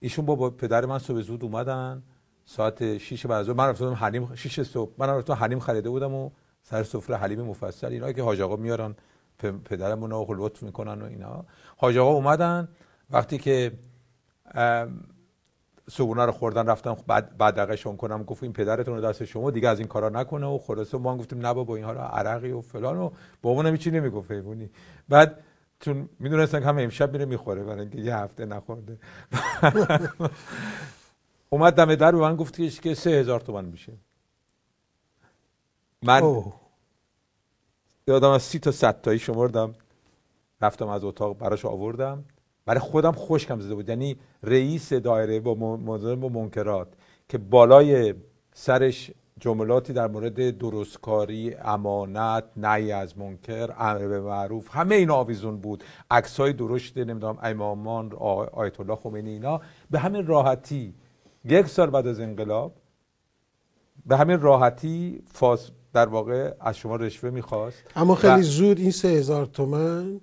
ایشون با پدر من صبح زود اومدن ساعت 6 بعد از من رفتم حلیم 6 صبح من رفتم حلیم خریده بودم و سر سفره حلیم مفصل اینا که حاج میارن پدرمون رو لطف میکنن و اینا حاج آقا اومدن وقتی که صبونه رو خوردن رفتن بعد کنم گفت این پدرتون رو دست شما دیگه از این کارا نکنه و خلاصه ما گفتیم نبا با این رو عرقی و فلان و بابا نمیچی نمیگفت حیوانی بعد چون میدونستن که همه امشب میره میخوره برای اینکه یه هفته نخورده اومد دم در به من گفت که سه هزار تومن میشه من یادم از سی تا صد تایی شمردم رفتم از اتاق براش آوردم برای خودم خوشکم زده بود یعنی رئیس دایره با موضوع با منکرات که بالای سرش جملاتی در مورد درستکاری امانت نهی از منکر امر به معروف همه این آویزون بود عکسای درشت نمیدونم امامان آیت الله خمینی اینا به همین راحتی یک سال بعد از انقلاب به همین راحتی فاس در واقع از شما رشوه میخواست اما خیلی زود این سه هزار تومن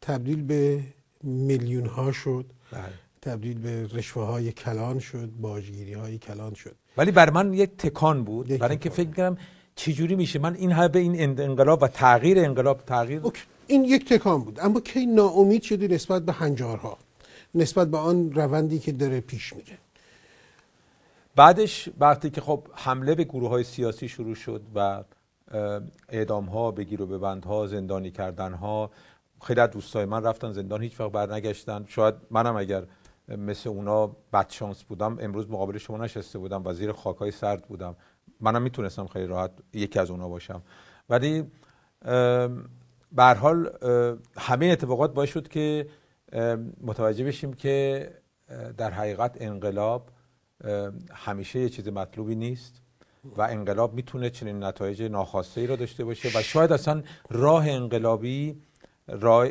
تبدیل به میلیون ها شد بله. تبدیل به رشوه های کلان شد باجگیری های کلان شد ولی بر من یک تکان بود برای اینکه فکر کنم چجوری میشه من این به این انقلاب و تغییر انقلاب تغییر این یک تکان بود اما کی ناامید شدی نسبت به هنجارها نسبت به آن روندی که داره پیش میره بعدش وقتی که خب حمله به گروه های سیاسی شروع شد و اعدام ها بگیر و ببند ها زندانی کردن ها خیلی از دوستای من رفتن زندان هیچ وقت برنگشتن شاید منم اگر مثل اونا بدشانس بودم امروز مقابل شما نشسته بودم و زیر های سرد بودم منم میتونستم خیلی راحت یکی از اونا باشم ولی به حال همه اتفاقات باعث شد که متوجه بشیم که در حقیقت انقلاب همیشه یه چیز مطلوبی نیست و انقلاب میتونه چنین نتایج ناخواسته ای رو داشته باشه و شاید اصلا راه انقلابی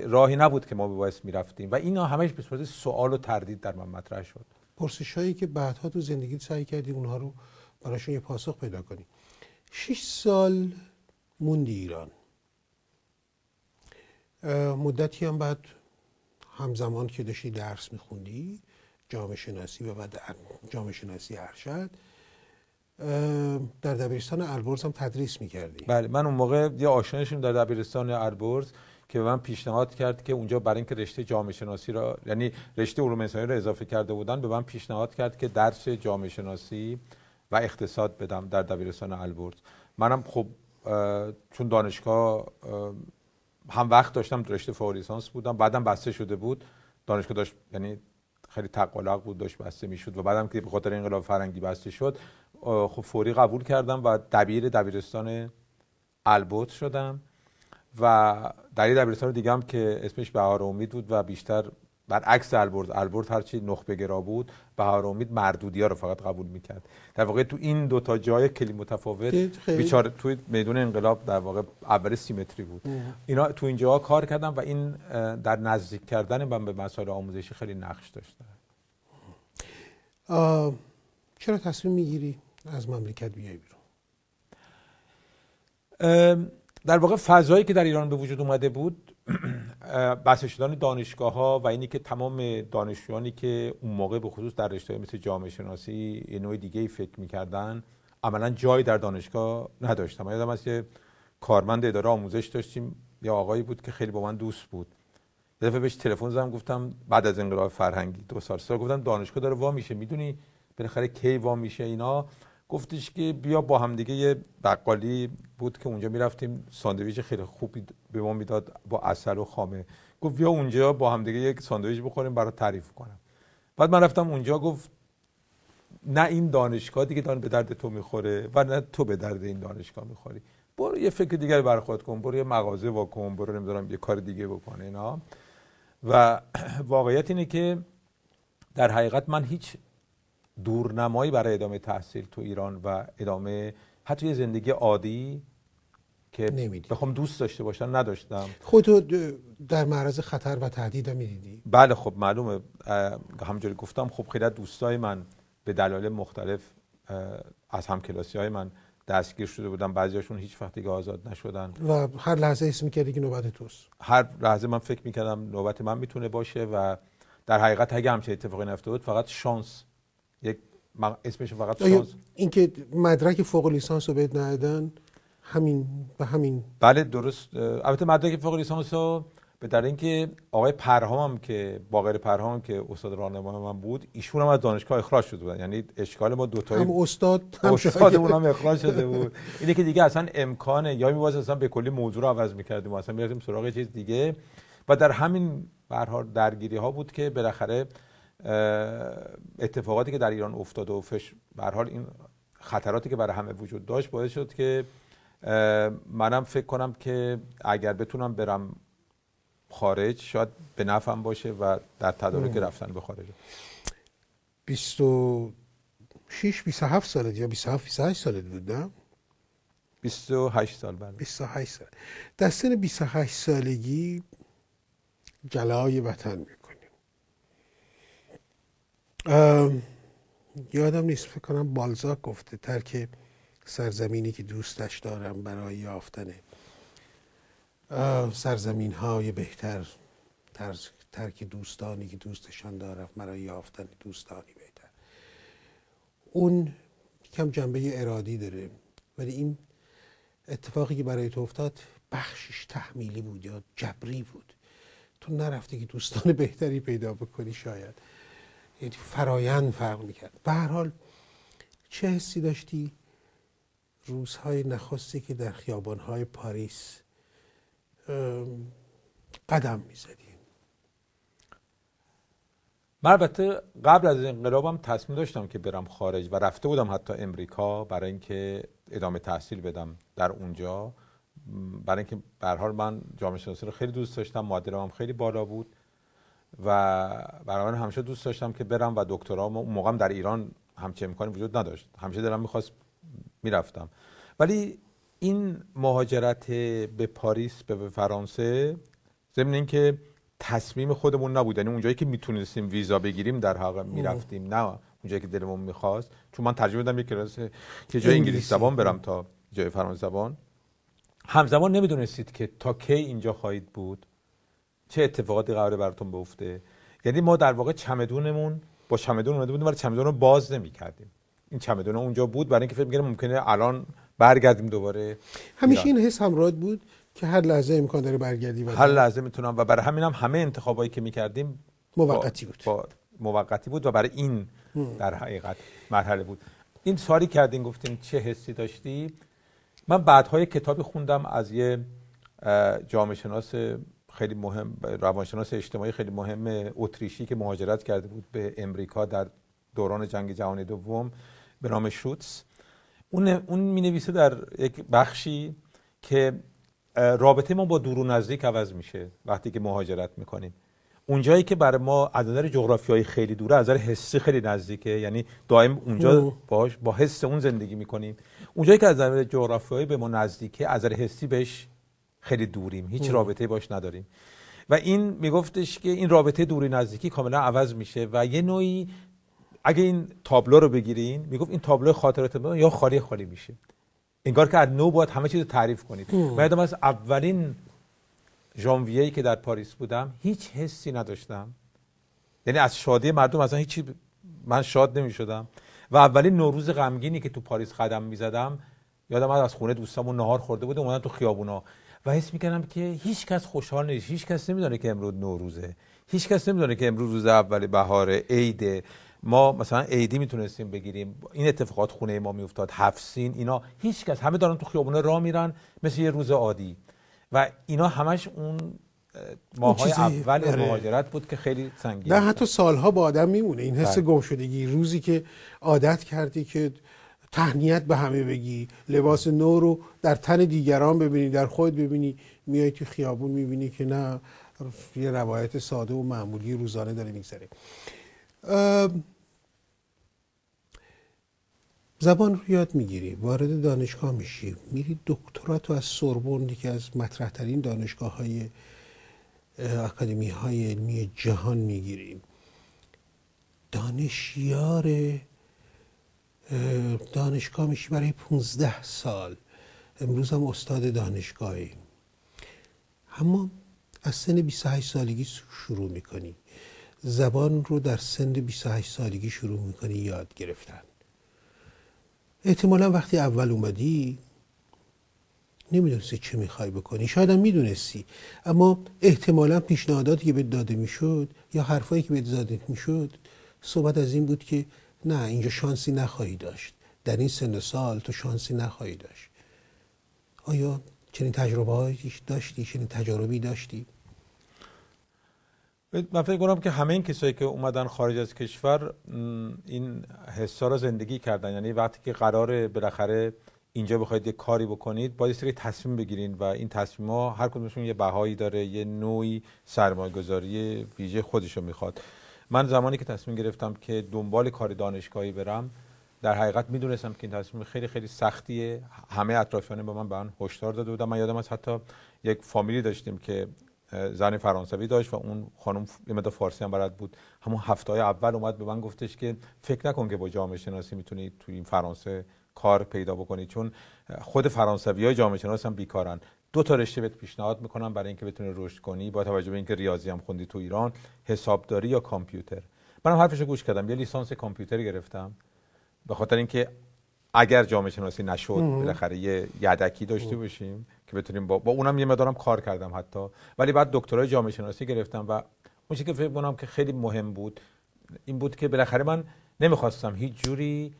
راهی نبود که ما به باعث میرفتیم و اینا همش به صورت سوال و تردید در من مطرح شد پرسش هایی که بعدها تو زندگی سعی کردی اونها رو براشون یه پاسخ پیدا کنی شش سال موندی ایران مدتی هم بعد همزمان که داشتی درس میخوندی جامعه شناسی و بعد جامعه شناسی ارشد در دبیرستان البرز هم تدریس میکردی بله من اون موقع یه آشنایشم در دبیرستان البرز که به من پیشنهاد کرد که اونجا برای اینکه رشته جامعه شناسی را یعنی رشته علوم انسانی را اضافه کرده بودن به من پیشنهاد کرد که درس جامعه شناسی و اقتصاد بدم در دبیرستان البرز منم خب چون دانشگاه هم وقت داشتم رشته فوق بودم بعدم بسته شده بود دانشگاه داشت یعنی خیلی تقالق بود داشت بسته میشد و بعدم که به خاطر انقلاب فرنگی بسته شد خب فوری قبول کردم و دبیر دبیرستان البوت شدم و در دبیرستان دیگه که اسمش بهار امید بود و بیشتر برعکس البرز البرز هرچی نخبه گرا بود هر امید مردودی ها رو فقط قبول میکرد در واقع تو این دوتا جای کلی متفاوت بیچاره توی میدون انقلاب در واقع اول سیمتری بود اینا تو اینجا کار کردن و این در نزدیک کردن من به مسائل آموزشی خیلی نقش داشت چرا تصمیم میگیری از مملکت بیای بیرون در واقع فضایی که در ایران به وجود اومده بود بحث شدن دانشگاه ها و اینی که تمام دانشجویانی که اون موقع به خصوص در رشته مثل جامعه شناسی یه نوع دیگه ای فکر میکردن عملا جایی در دانشگاه نداشتم یادم از که کارمند اداره آموزش داشتیم یه آقایی بود که خیلی با من دوست بود یه دفعه بهش تلفن زدم گفتم بعد از انقلاب فرهنگی دو سال سال گفتم دانشگاه داره وا میشه میدونی بالاخره کی وا میشه اینا گفتش که بیا با هم دیگه یه بقالی بود که اونجا میرفتیم ساندویچ خیلی خوبی به ما میداد با اصل و خامه گفت بیا اونجا با هم دیگه یک ساندویچ بخوریم برای تعریف کنم بعد من رفتم اونجا گفت نه این دانشگاه دیگه دان به درد تو میخوره و نه تو به درد این دانشگاه میخوری برو یه فکر دیگر بر کن برو یه مغازه کن برو نمیدونم یه کار دیگه بکنه اینا و واقعیت اینه که در حقیقت من هیچ دورنمایی برای ادامه تحصیل تو ایران و ادامه حتی زندگی عادی که نمیدید. بخوام دوست داشته باشن نداشتم خودتو در معرض خطر و تهدید میدیدی بله خب معلومه همجوری گفتم خب خیلی دوستای من به دلایل مختلف از هم کلاسی های من دستگیر شده بودن بعضیاشون هیچ وقت دیگه آزاد نشدن و هر لحظه اسم میکردی که نوبت توست هر لحظه من فکر میکردم نوبت من میتونه باشه و در حقیقت اگه همچه اتفاقی نفته بود فقط شانس یک اسمش فقط شانس اینکه مدرک فوق لیسانس رو بهت ندادن همین به همین بله درست البته مدرک فوق لیسانس رو به در اینکه آقای پرهام که باقر پرهام که استاد راهنمای من بود ایشون هم از دانشگاه اخراج شده بود یعنی اشکال ما دو تایی هم استاد هم هم اخراج شده بود اینه که دیگه اصلا امکانه یا میواز اصلا به کلی موضوع رو عوض میکردیم اصلا می‌رفتیم سراغ چیز دیگه و در همین به درگیری ها بود که بالاخره اتفاقاتی که در ایران افتاد و فش حال این خطراتی که برای همه وجود داشت باعث شد که منم فکر کنم که اگر بتونم برم خارج شاید به نفعم باشه و در تدارک رفتن به خارج 26 27 سال یا 27 28 سال بود نه 28 سال بله 28 سال در سن 28 سالگی جلای وطن میکنه یادم نیست فکر کنم بالزاک گفته ترک سرزمینی که دوستش دارم برای یافتن سرزمین های بهتر ترک دوستانی که دوستشان دارم برای یافتن دوستانی بهتر اون کم جنبه ارادی داره ولی این اتفاقی که برای تو افتاد بخشش تحمیلی بود یا جبری بود تو نرفتی که دوستان بهتری پیدا بکنی شاید یعنی فرایند فرق میکرد به هر حال چه حسی داشتی روزهای نخستی که در خیابانهای پاریس قدم میزدی من البته قبل از انقلابم تصمیم داشتم که برم خارج و رفته بودم حتی امریکا برای اینکه ادامه تحصیل بدم در اونجا برای اینکه به حال من جامعه شناسی رو خیلی دوست داشتم مادرم هم خیلی بالا بود و برای من همیشه دوست داشتم که برم و دکترام اون موقعم در ایران همچه امکانی وجود نداشت همیشه دلم میخواست میرفتم ولی این مهاجرت به پاریس به فرانسه ضمن که تصمیم خودمون نبود یعنی اونجایی که میتونستیم ویزا بگیریم در حق میرفتیم نه اونجایی که دلمون میخواست چون من ترجمه دادم یک کلاس که جای انگلیسی زبان برم تا جای فرانسه زبان همزمان نمیدونستید که تا کی اینجا خواهید بود چه اتفاقاتی قراره براتون بفته؟ یعنی ما در واقع چمدونمون با چمدون اومده بودیم ولی چمدون رو باز کردیم این چمدون اونجا بود برای اینکه فکر می‌کردیم ممکنه الان برگردیم دوباره همیشه این حس هم راد بود که هر لحظه امکان داره برگردی هر لحظه میتونم و برای همین هم همه انتخابایی که می‌کردیم موقتی بود موقتی بود و برای این در حقیقت مرحله بود این ساری کردین گفتین چه حسی داشتی من های کتابی خوندم از یه جامعه شناس خیلی مهم روانشناس اجتماعی خیلی مهم اتریشی که مهاجرت کرده بود به امریکا در دوران جنگ جهانی دوم به نام شوتس اون اون می نویسه در یک بخشی که رابطه ما با دور و نزدیک عوض میشه وقتی که مهاجرت میکنیم اونجایی که برای ما از نظر جغرافیایی خیلی دوره از نظر حسی خیلی نزدیکه یعنی دائم اونجا باش با حس اون زندگی میکنیم اونجایی که از نظر جغرافیایی به ما نزدیکه از نظر حسی بهش خیلی دوریم هیچ رابطه باش نداریم و این میگفتش که این رابطه دوری نزدیکی کاملا عوض میشه و یه نوعی اگه این تابلو رو بگیرین میگفت این تابلو خاطرات یا خالی خالی میشه انگار که از نو باید همه چیز رو تعریف کنید من یادم از اولین ژانویه که در پاریس بودم هیچ حسی نداشتم یعنی از شادی مردم اصلا هیچی من شاد نمی و اولین نوروز غمگینی که تو پاریس قدم می زدم یادم از خونه دوستامون نهار خورده بودم اومدن تو خیابونا و حس میکردم که هیچ کس خوشحال نیست هیچ کس نمی‌دونه که امروز نوروزه هیچ کس نمیدونه که امروز روز اول بهار عیده ما مثلا عیدی میتونستیم بگیریم این اتفاقات خونه ما میافتاد هفسین اینا هیچ کس همه دارن تو خیابونه را میرن مثل یه روز عادی و اینا همش اون ماهای اول آره. مهاجرت بود که خیلی سنگین نه حتی سالها با آدم میمونه این حس بله. شدگی روزی که عادت کردی که تهنیت به همه بگی لباس نو رو در تن دیگران ببینی در خود ببینی میای تو خیابون میبینی که نه یه روایت ساده و معمولی روزانه داره میگذره زبان رو یاد میگیری وارد دانشگاه میشی میری دکترا تو از سوربن که از مطرحترین دانشگاه های اکادمی های علمی جهان میگیری دانشیار دانشگاه میشی برای 15 سال امروز هم استاد دانشگاهی اما از سن 28 سالگی شروع میکنی زبان رو در سن 28 سالگی شروع میکنی یاد گرفتن احتمالا وقتی اول اومدی نمیدونستی چه میخوای بکنی شاید هم میدونستی اما احتمالا پیشنهاداتی که به داده میشد یا حرفایی که به داده میشد صحبت از این بود که نه اینجا شانسی نخواهی داشت در این سن سال تو شانسی نخواهی داشت آیا چنین تجربه داشتی چنین تجاربی داشتی من فکر کنم که همه این کسایی که اومدن خارج از کشور این حسا را زندگی کردن یعنی وقتی که قرار بالاخره اینجا بخواید یه کاری بکنید باید سری تصمیم بگیرین و این تصمیم ها هر کدومشون یه بهایی داره یه نوعی سرمایه‌گذاری ویژه خودش رو میخواد من زمانی که تصمیم گرفتم که دنبال کار دانشگاهی برم در حقیقت میدونستم که این تصمیم خیلی خیلی سختیه همه اطرافیان با من به من هشدار داده بودم من یادم از حتی یک فامیلی داشتیم که زن فرانسوی داشت و اون خانم یه مدت فارسی هم بلد بود همون هفته اول اومد به من گفتش که فکر نکن که با جامعه شناسی میتونی تو این فرانسه کار پیدا بکنی چون خود فرانسوی جامعه شناس هم بیکارن دو تا رشته بهت پیشنهاد میکنم برای اینکه بتونی رشد کنی با توجه به اینکه ریاضی هم خوندی تو ایران حسابداری یا کامپیوتر منم حرفشو گوش کردم یه لیسانس کامپیوتر گرفتم به خاطر اینکه اگر جامعه شناسی نشود بالاخره یه یدکی داشته خب. باشیم که بتونیم با, با اونم یه مدارم کار کردم حتی ولی بعد دکترای جامعه شناسی گرفتم و اون که فکر کنم که خیلی مهم بود این بود که بالاخره من نمیخواستم هیچ جوری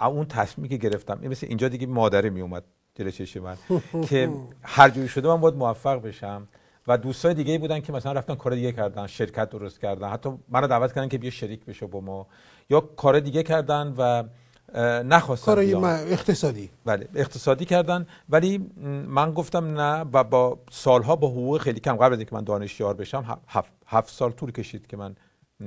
اون تصمیمی که گرفتم مثل اینجا دیگه مادره می اومد دل من که هر جوری شده من باید موفق بشم و دوستای دیگه بودن که مثلا رفتن کار دیگه کردن شرکت درست کردن حتی منو دعوت کردن که بیا شریک بشه با ما یا کار دیگه کردن و نخواستن کار اقتصادی بله اقتصادی کردن ولی من گفتم نه و با سالها با حقوق خیلی کم قبل از اینکه من دانشیار بشم هفت, سال طول کشید که من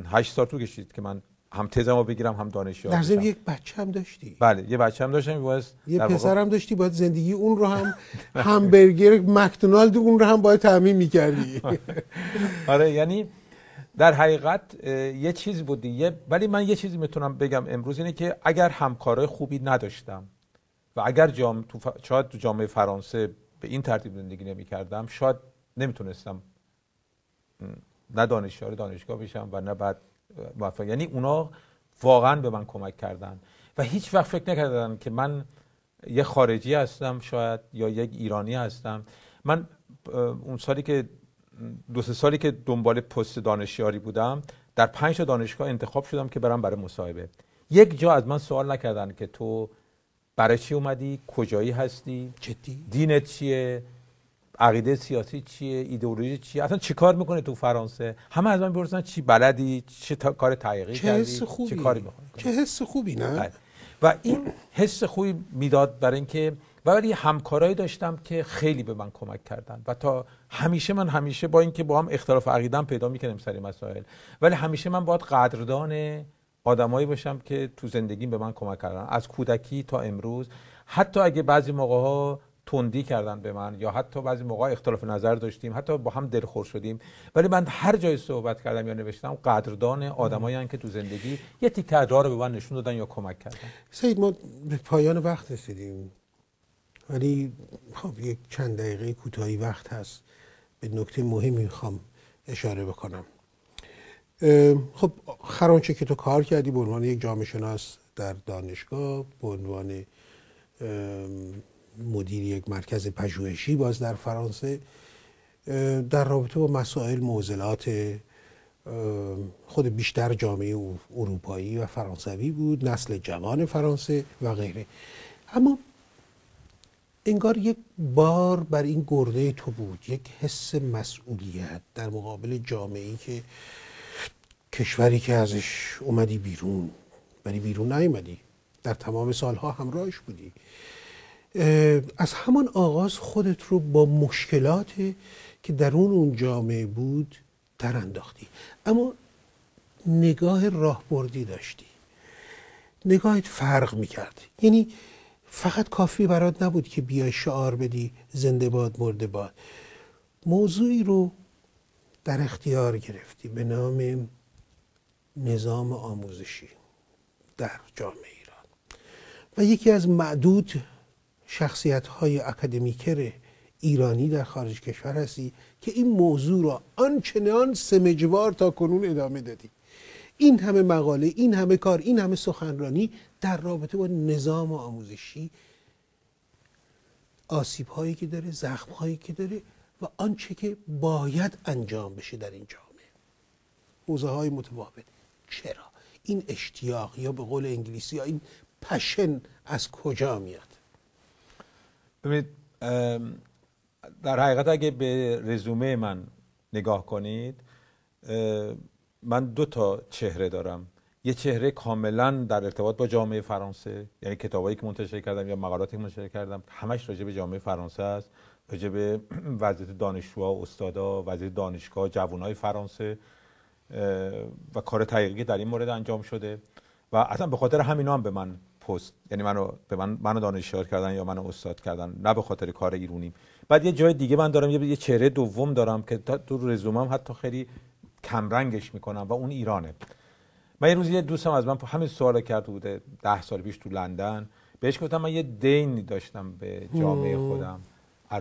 هشت سال طول کشید که من هم رو بگیرم هم دانشجو در یک بچه هم داشتی بله یه بچه هم داشتم باید یه پسر هم داشتی باید زندگی اون رو هم همبرگر مکدونالد اون رو هم باید تعمین میکردی آره یعنی در حقیقت یه چیز بودی ولی من یه چیزی میتونم بگم امروز اینه که اگر همکارای خوبی نداشتم و اگر جام تو شاید تو جامعه فرانسه به این ترتیب زندگی نمیکردم شاید نمیتونستم نه آره دانشگاه بشم و نه بعد موفق یعنی اونا واقعا به من کمک کردن و هیچ وقت فکر نکردن که من یه خارجی هستم شاید یا یک ایرانی هستم من اون سالی که دو سه سالی که دنبال پست دانشیاری بودم در پنج دانشگاه انتخاب شدم که برم برای مصاحبه یک جا از من سوال نکردن که تو برای چی اومدی کجایی هستی جدی دینت چیه عقیده سیاسی چیه ایدئولوژی چیه اصلا چی کار میکنه تو فرانسه همه از من میپرسن چی بلدی چه تا... کار تحقیقی چه حس خوبی. چه حس خوبی نه بله. و این حس خوبی میداد برای اینکه ولی همکارایی داشتم که خیلی به من کمک کردن و تا همیشه من همیشه با اینکه با هم اختلاف عقیده پیدا میکنیم سری مسائل ولی همیشه من باید قدردان آدمایی باشم که تو زندگیم به من کمک کردن از کودکی تا امروز حتی اگه بعضی موقع ها تندی کردن به من یا حتی بعضی موقع اختلاف نظر داشتیم حتی با هم دلخور شدیم ولی من هر جای صحبت کردم یا نوشتم قدردان آدمایی که تو زندگی یه تیک رو به من نشون دادن یا کمک کردن سید ما به پایان وقت رسیدیم ولی خب یک چند دقیقه کوتاهی وقت هست به نکته مهمی میخوام اشاره بکنم خب خرانچه که تو کار کردی به عنوان یک جامعه شناس در دانشگاه به عنوان مدیر یک مرکز پژوهشی باز در فرانسه در رابطه با مسائل موزلات خود بیشتر جامعه اروپایی و فرانسوی بود نسل جوان فرانسه و غیره اما انگار یک بار بر این گرده تو بود یک حس مسئولیت در مقابل جامعه ای که کشوری که ازش اومدی بیرون ولی بیرون نیومدی در تمام سالها همراهش بودی از همان آغاز خودت رو با مشکلات که در اون اون جامعه بود در انداختی اما نگاه راهبردی داشتی نگاهت فرق میکرد یعنی فقط کافی برات نبود که بیای شعار بدی زنده باد مرده باد موضوعی رو در اختیار گرفتی به نام نظام آموزشی در جامعه ایران و یکی از معدود شخصیت های اکادمیکر ایرانی در خارج کشور هستی که این موضوع را آنچنان سمجوار تا کنون ادامه دادی این همه مقاله این همه کار این همه سخنرانی در رابطه با نظام آموزشی آسیب هایی که داره زخم هایی که داره و آنچه که باید انجام بشه در این جامعه حوزه های متوابط چرا این اشتیاق یا به قول انگلیسی یا این پشن از کجا میاد ببینید در حقیقت اگه به رزومه من نگاه کنید من دو تا چهره دارم یه چهره کاملا در ارتباط با جامعه فرانسه یعنی کتابایی که منتشر کردم یا مقالاتی که منتشر کردم همش راجع به جامعه فرانسه است راجع به وضعیت دانشجوها استادا وضعیت دانشگاه جوانای فرانسه و کار تحقیقی در این مورد انجام شده و اصلا به خاطر همینا هم به من پست یعنی منو به من منو دانشیار کردن یا منو استاد کردن نه به خاطر کار ایرونیم بعد یه جای دیگه من دارم یه چهره دوم دارم که تو رزومم حتی خیلی کمرنگش میکنم و اون ایرانه من یه روز یه دوستم از من همین سوال کرده بوده ده سال پیش تو لندن بهش گفتم من یه دینی داشتم به جامعه خودم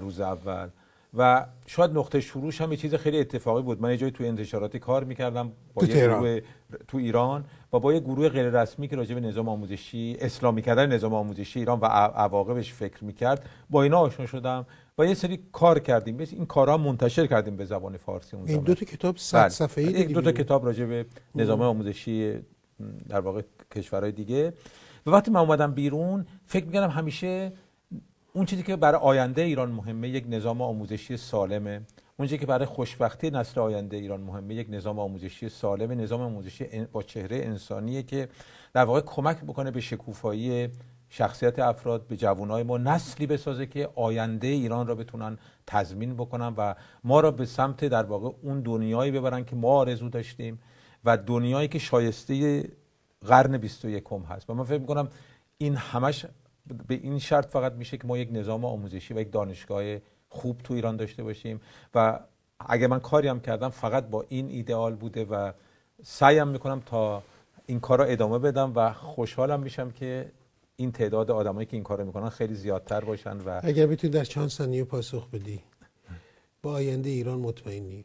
روز اول و شاید نقطه شروعش هم یه چیز خیلی اتفاقی بود من یه جایی تو انتشاراتی کار میکردم با تو گروه تو ایران و با یه گروه غیر رسمی که راجع به نظام آموزشی اسلامی کردن نظام آموزشی ایران و عواقبش فکر میکرد با اینا آشنا شدم و یه سری کار کردیم این کارا منتشر کردیم به زبان فارسی اون این دو تا کتاب صد بله. صفحه‌ای دیگه دو تا کتاب راجع به نظام آموزشی در واقع کشورهای دیگه و وقتی من اومدم بیرون فکر میکردم همیشه اون چیزی که برای آینده ایران مهمه یک نظام آموزشی سالمه اون چیزی که برای خوشبختی نسل آینده ایران مهمه یک نظام آموزشی سالمه نظام آموزشی با چهره انسانیه که در واقع کمک بکنه به شکوفایی شخصیت افراد به جوانای ما نسلی بسازه که آینده ایران را بتونن تضمین بکنن و ما را به سمت در واقع اون دنیایی ببرن که ما آرزو داشتیم و دنیایی که شایسته قرن 21 هست و من فکر میکنم این همش به این شرط فقط میشه که ما یک نظام آموزشی و یک دانشگاه خوب تو ایران داشته باشیم و اگه من کاری هم کردم فقط با این ایدئال بوده و سعیم میکنم تا این کار رو ادامه بدم و خوشحالم میشم که این تعداد آدمایی که این کار رو میکنن خیلی زیادتر باشن و اگر بتونی در چند ثانیه پاسخ بدی با آینده ایران مطمئنی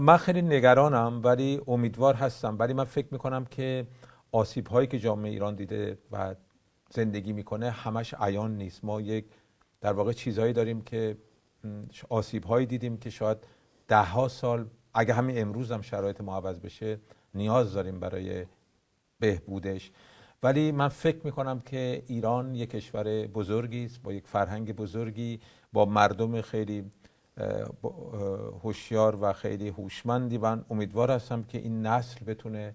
من خیلی نگرانم ولی امیدوار هستم ولی من فکر میکنم که آسیب هایی که جامعه ایران دیده و زندگی میکنه همش عیان نیست ما یک در واقع چیزهایی داریم که آسیب هایی دیدیم که شاید ده ها سال اگه همین امروز هم شرایط ما بشه نیاز داریم برای بهبودش ولی من فکر میکنم که ایران یک کشور بزرگی است با یک فرهنگ بزرگی با مردم خیلی هوشیار و خیلی هوشمندی من امیدوار هستم که این نسل بتونه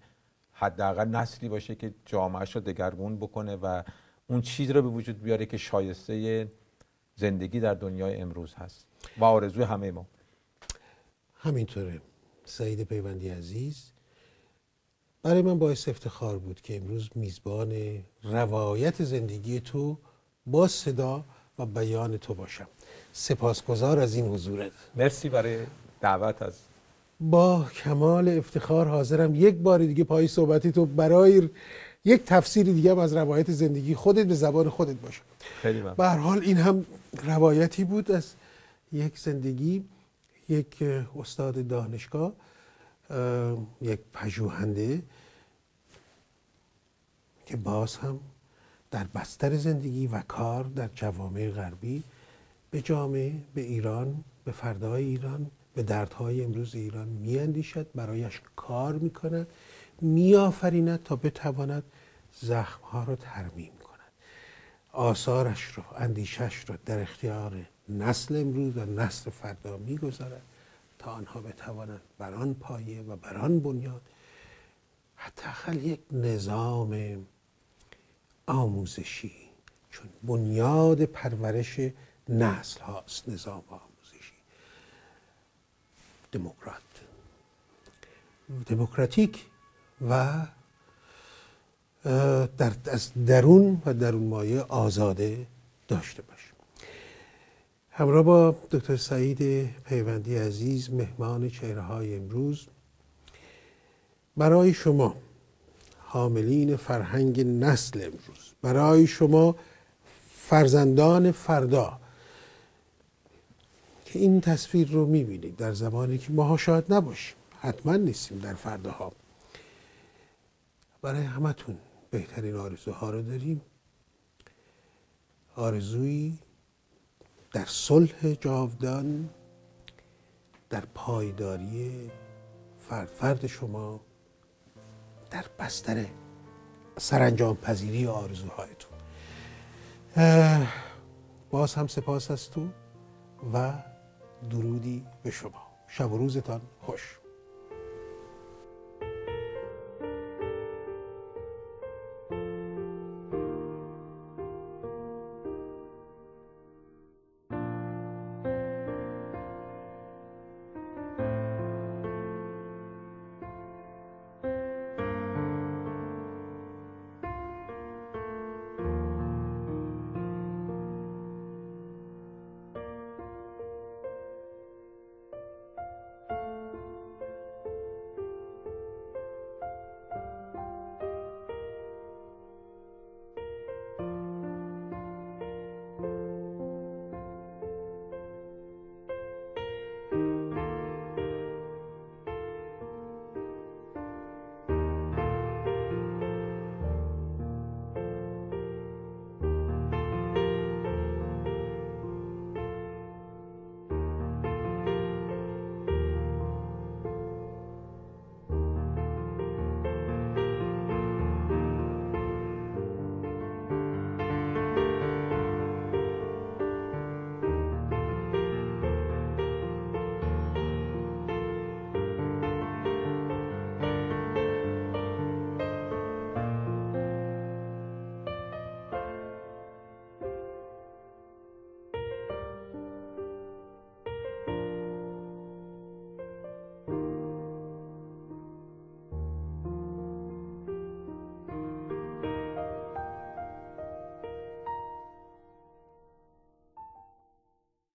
حداقل نسلی باشه که جامعهش رو دگرگون بکنه و اون چیز رو به وجود بیاره که شایسته زندگی در دنیای امروز هست و آرزوی همه ما همینطوره سعید پیوندی عزیز برای من باعث افتخار بود که امروز میزبان روایت زندگی تو با صدا و بیان تو باشم سپاسگزار از این حضورت مرسی برای دعوت از با کمال افتخار حاضرم یک بار دیگه پای صحبتی تو برای یک تفسیر دیگه از روایت زندگی خودت به زبان خودت باشه خیلی حال این هم روایتی بود از یک زندگی یک استاد دانشگاه یک پژوهنده که باز هم در بستر زندگی و کار در جوامع غربی به جامعه به ایران به فردای ایران به دردهای امروز ایران میاندیشد برایش کار میکند میآفریند تا بتواند زخمها را ترمیم کند آثارش رو اندیشش را در اختیار نسل امروز و نسل فردا میگذارد تا آنها بتوانند بر آن پایه و بر آن بنیاد حتی یک نظام آموزشی چون بنیاد پرورش نسل هاست نظام آموزشی دموکرات دموکراتیک و در از درون و درون مایه آزاده داشته باشیم همراه با دکتر سعید پیوندی عزیز مهمان چهره های امروز برای شما حاملین فرهنگ نسل امروز برای شما فرزندان فردا این تصویر رو میبینید در زمانی که ماها شاید نباشیم حتما نیستیم در فرداها برای همتون بهترین آرزوها رو داریم آرزویی در صلح جاودان در پایداری فرد فرد شما در بستر سرانجام پذیری آرزوهایتون باز هم سپاس از تو و درودی به شما شب و روزتان خوش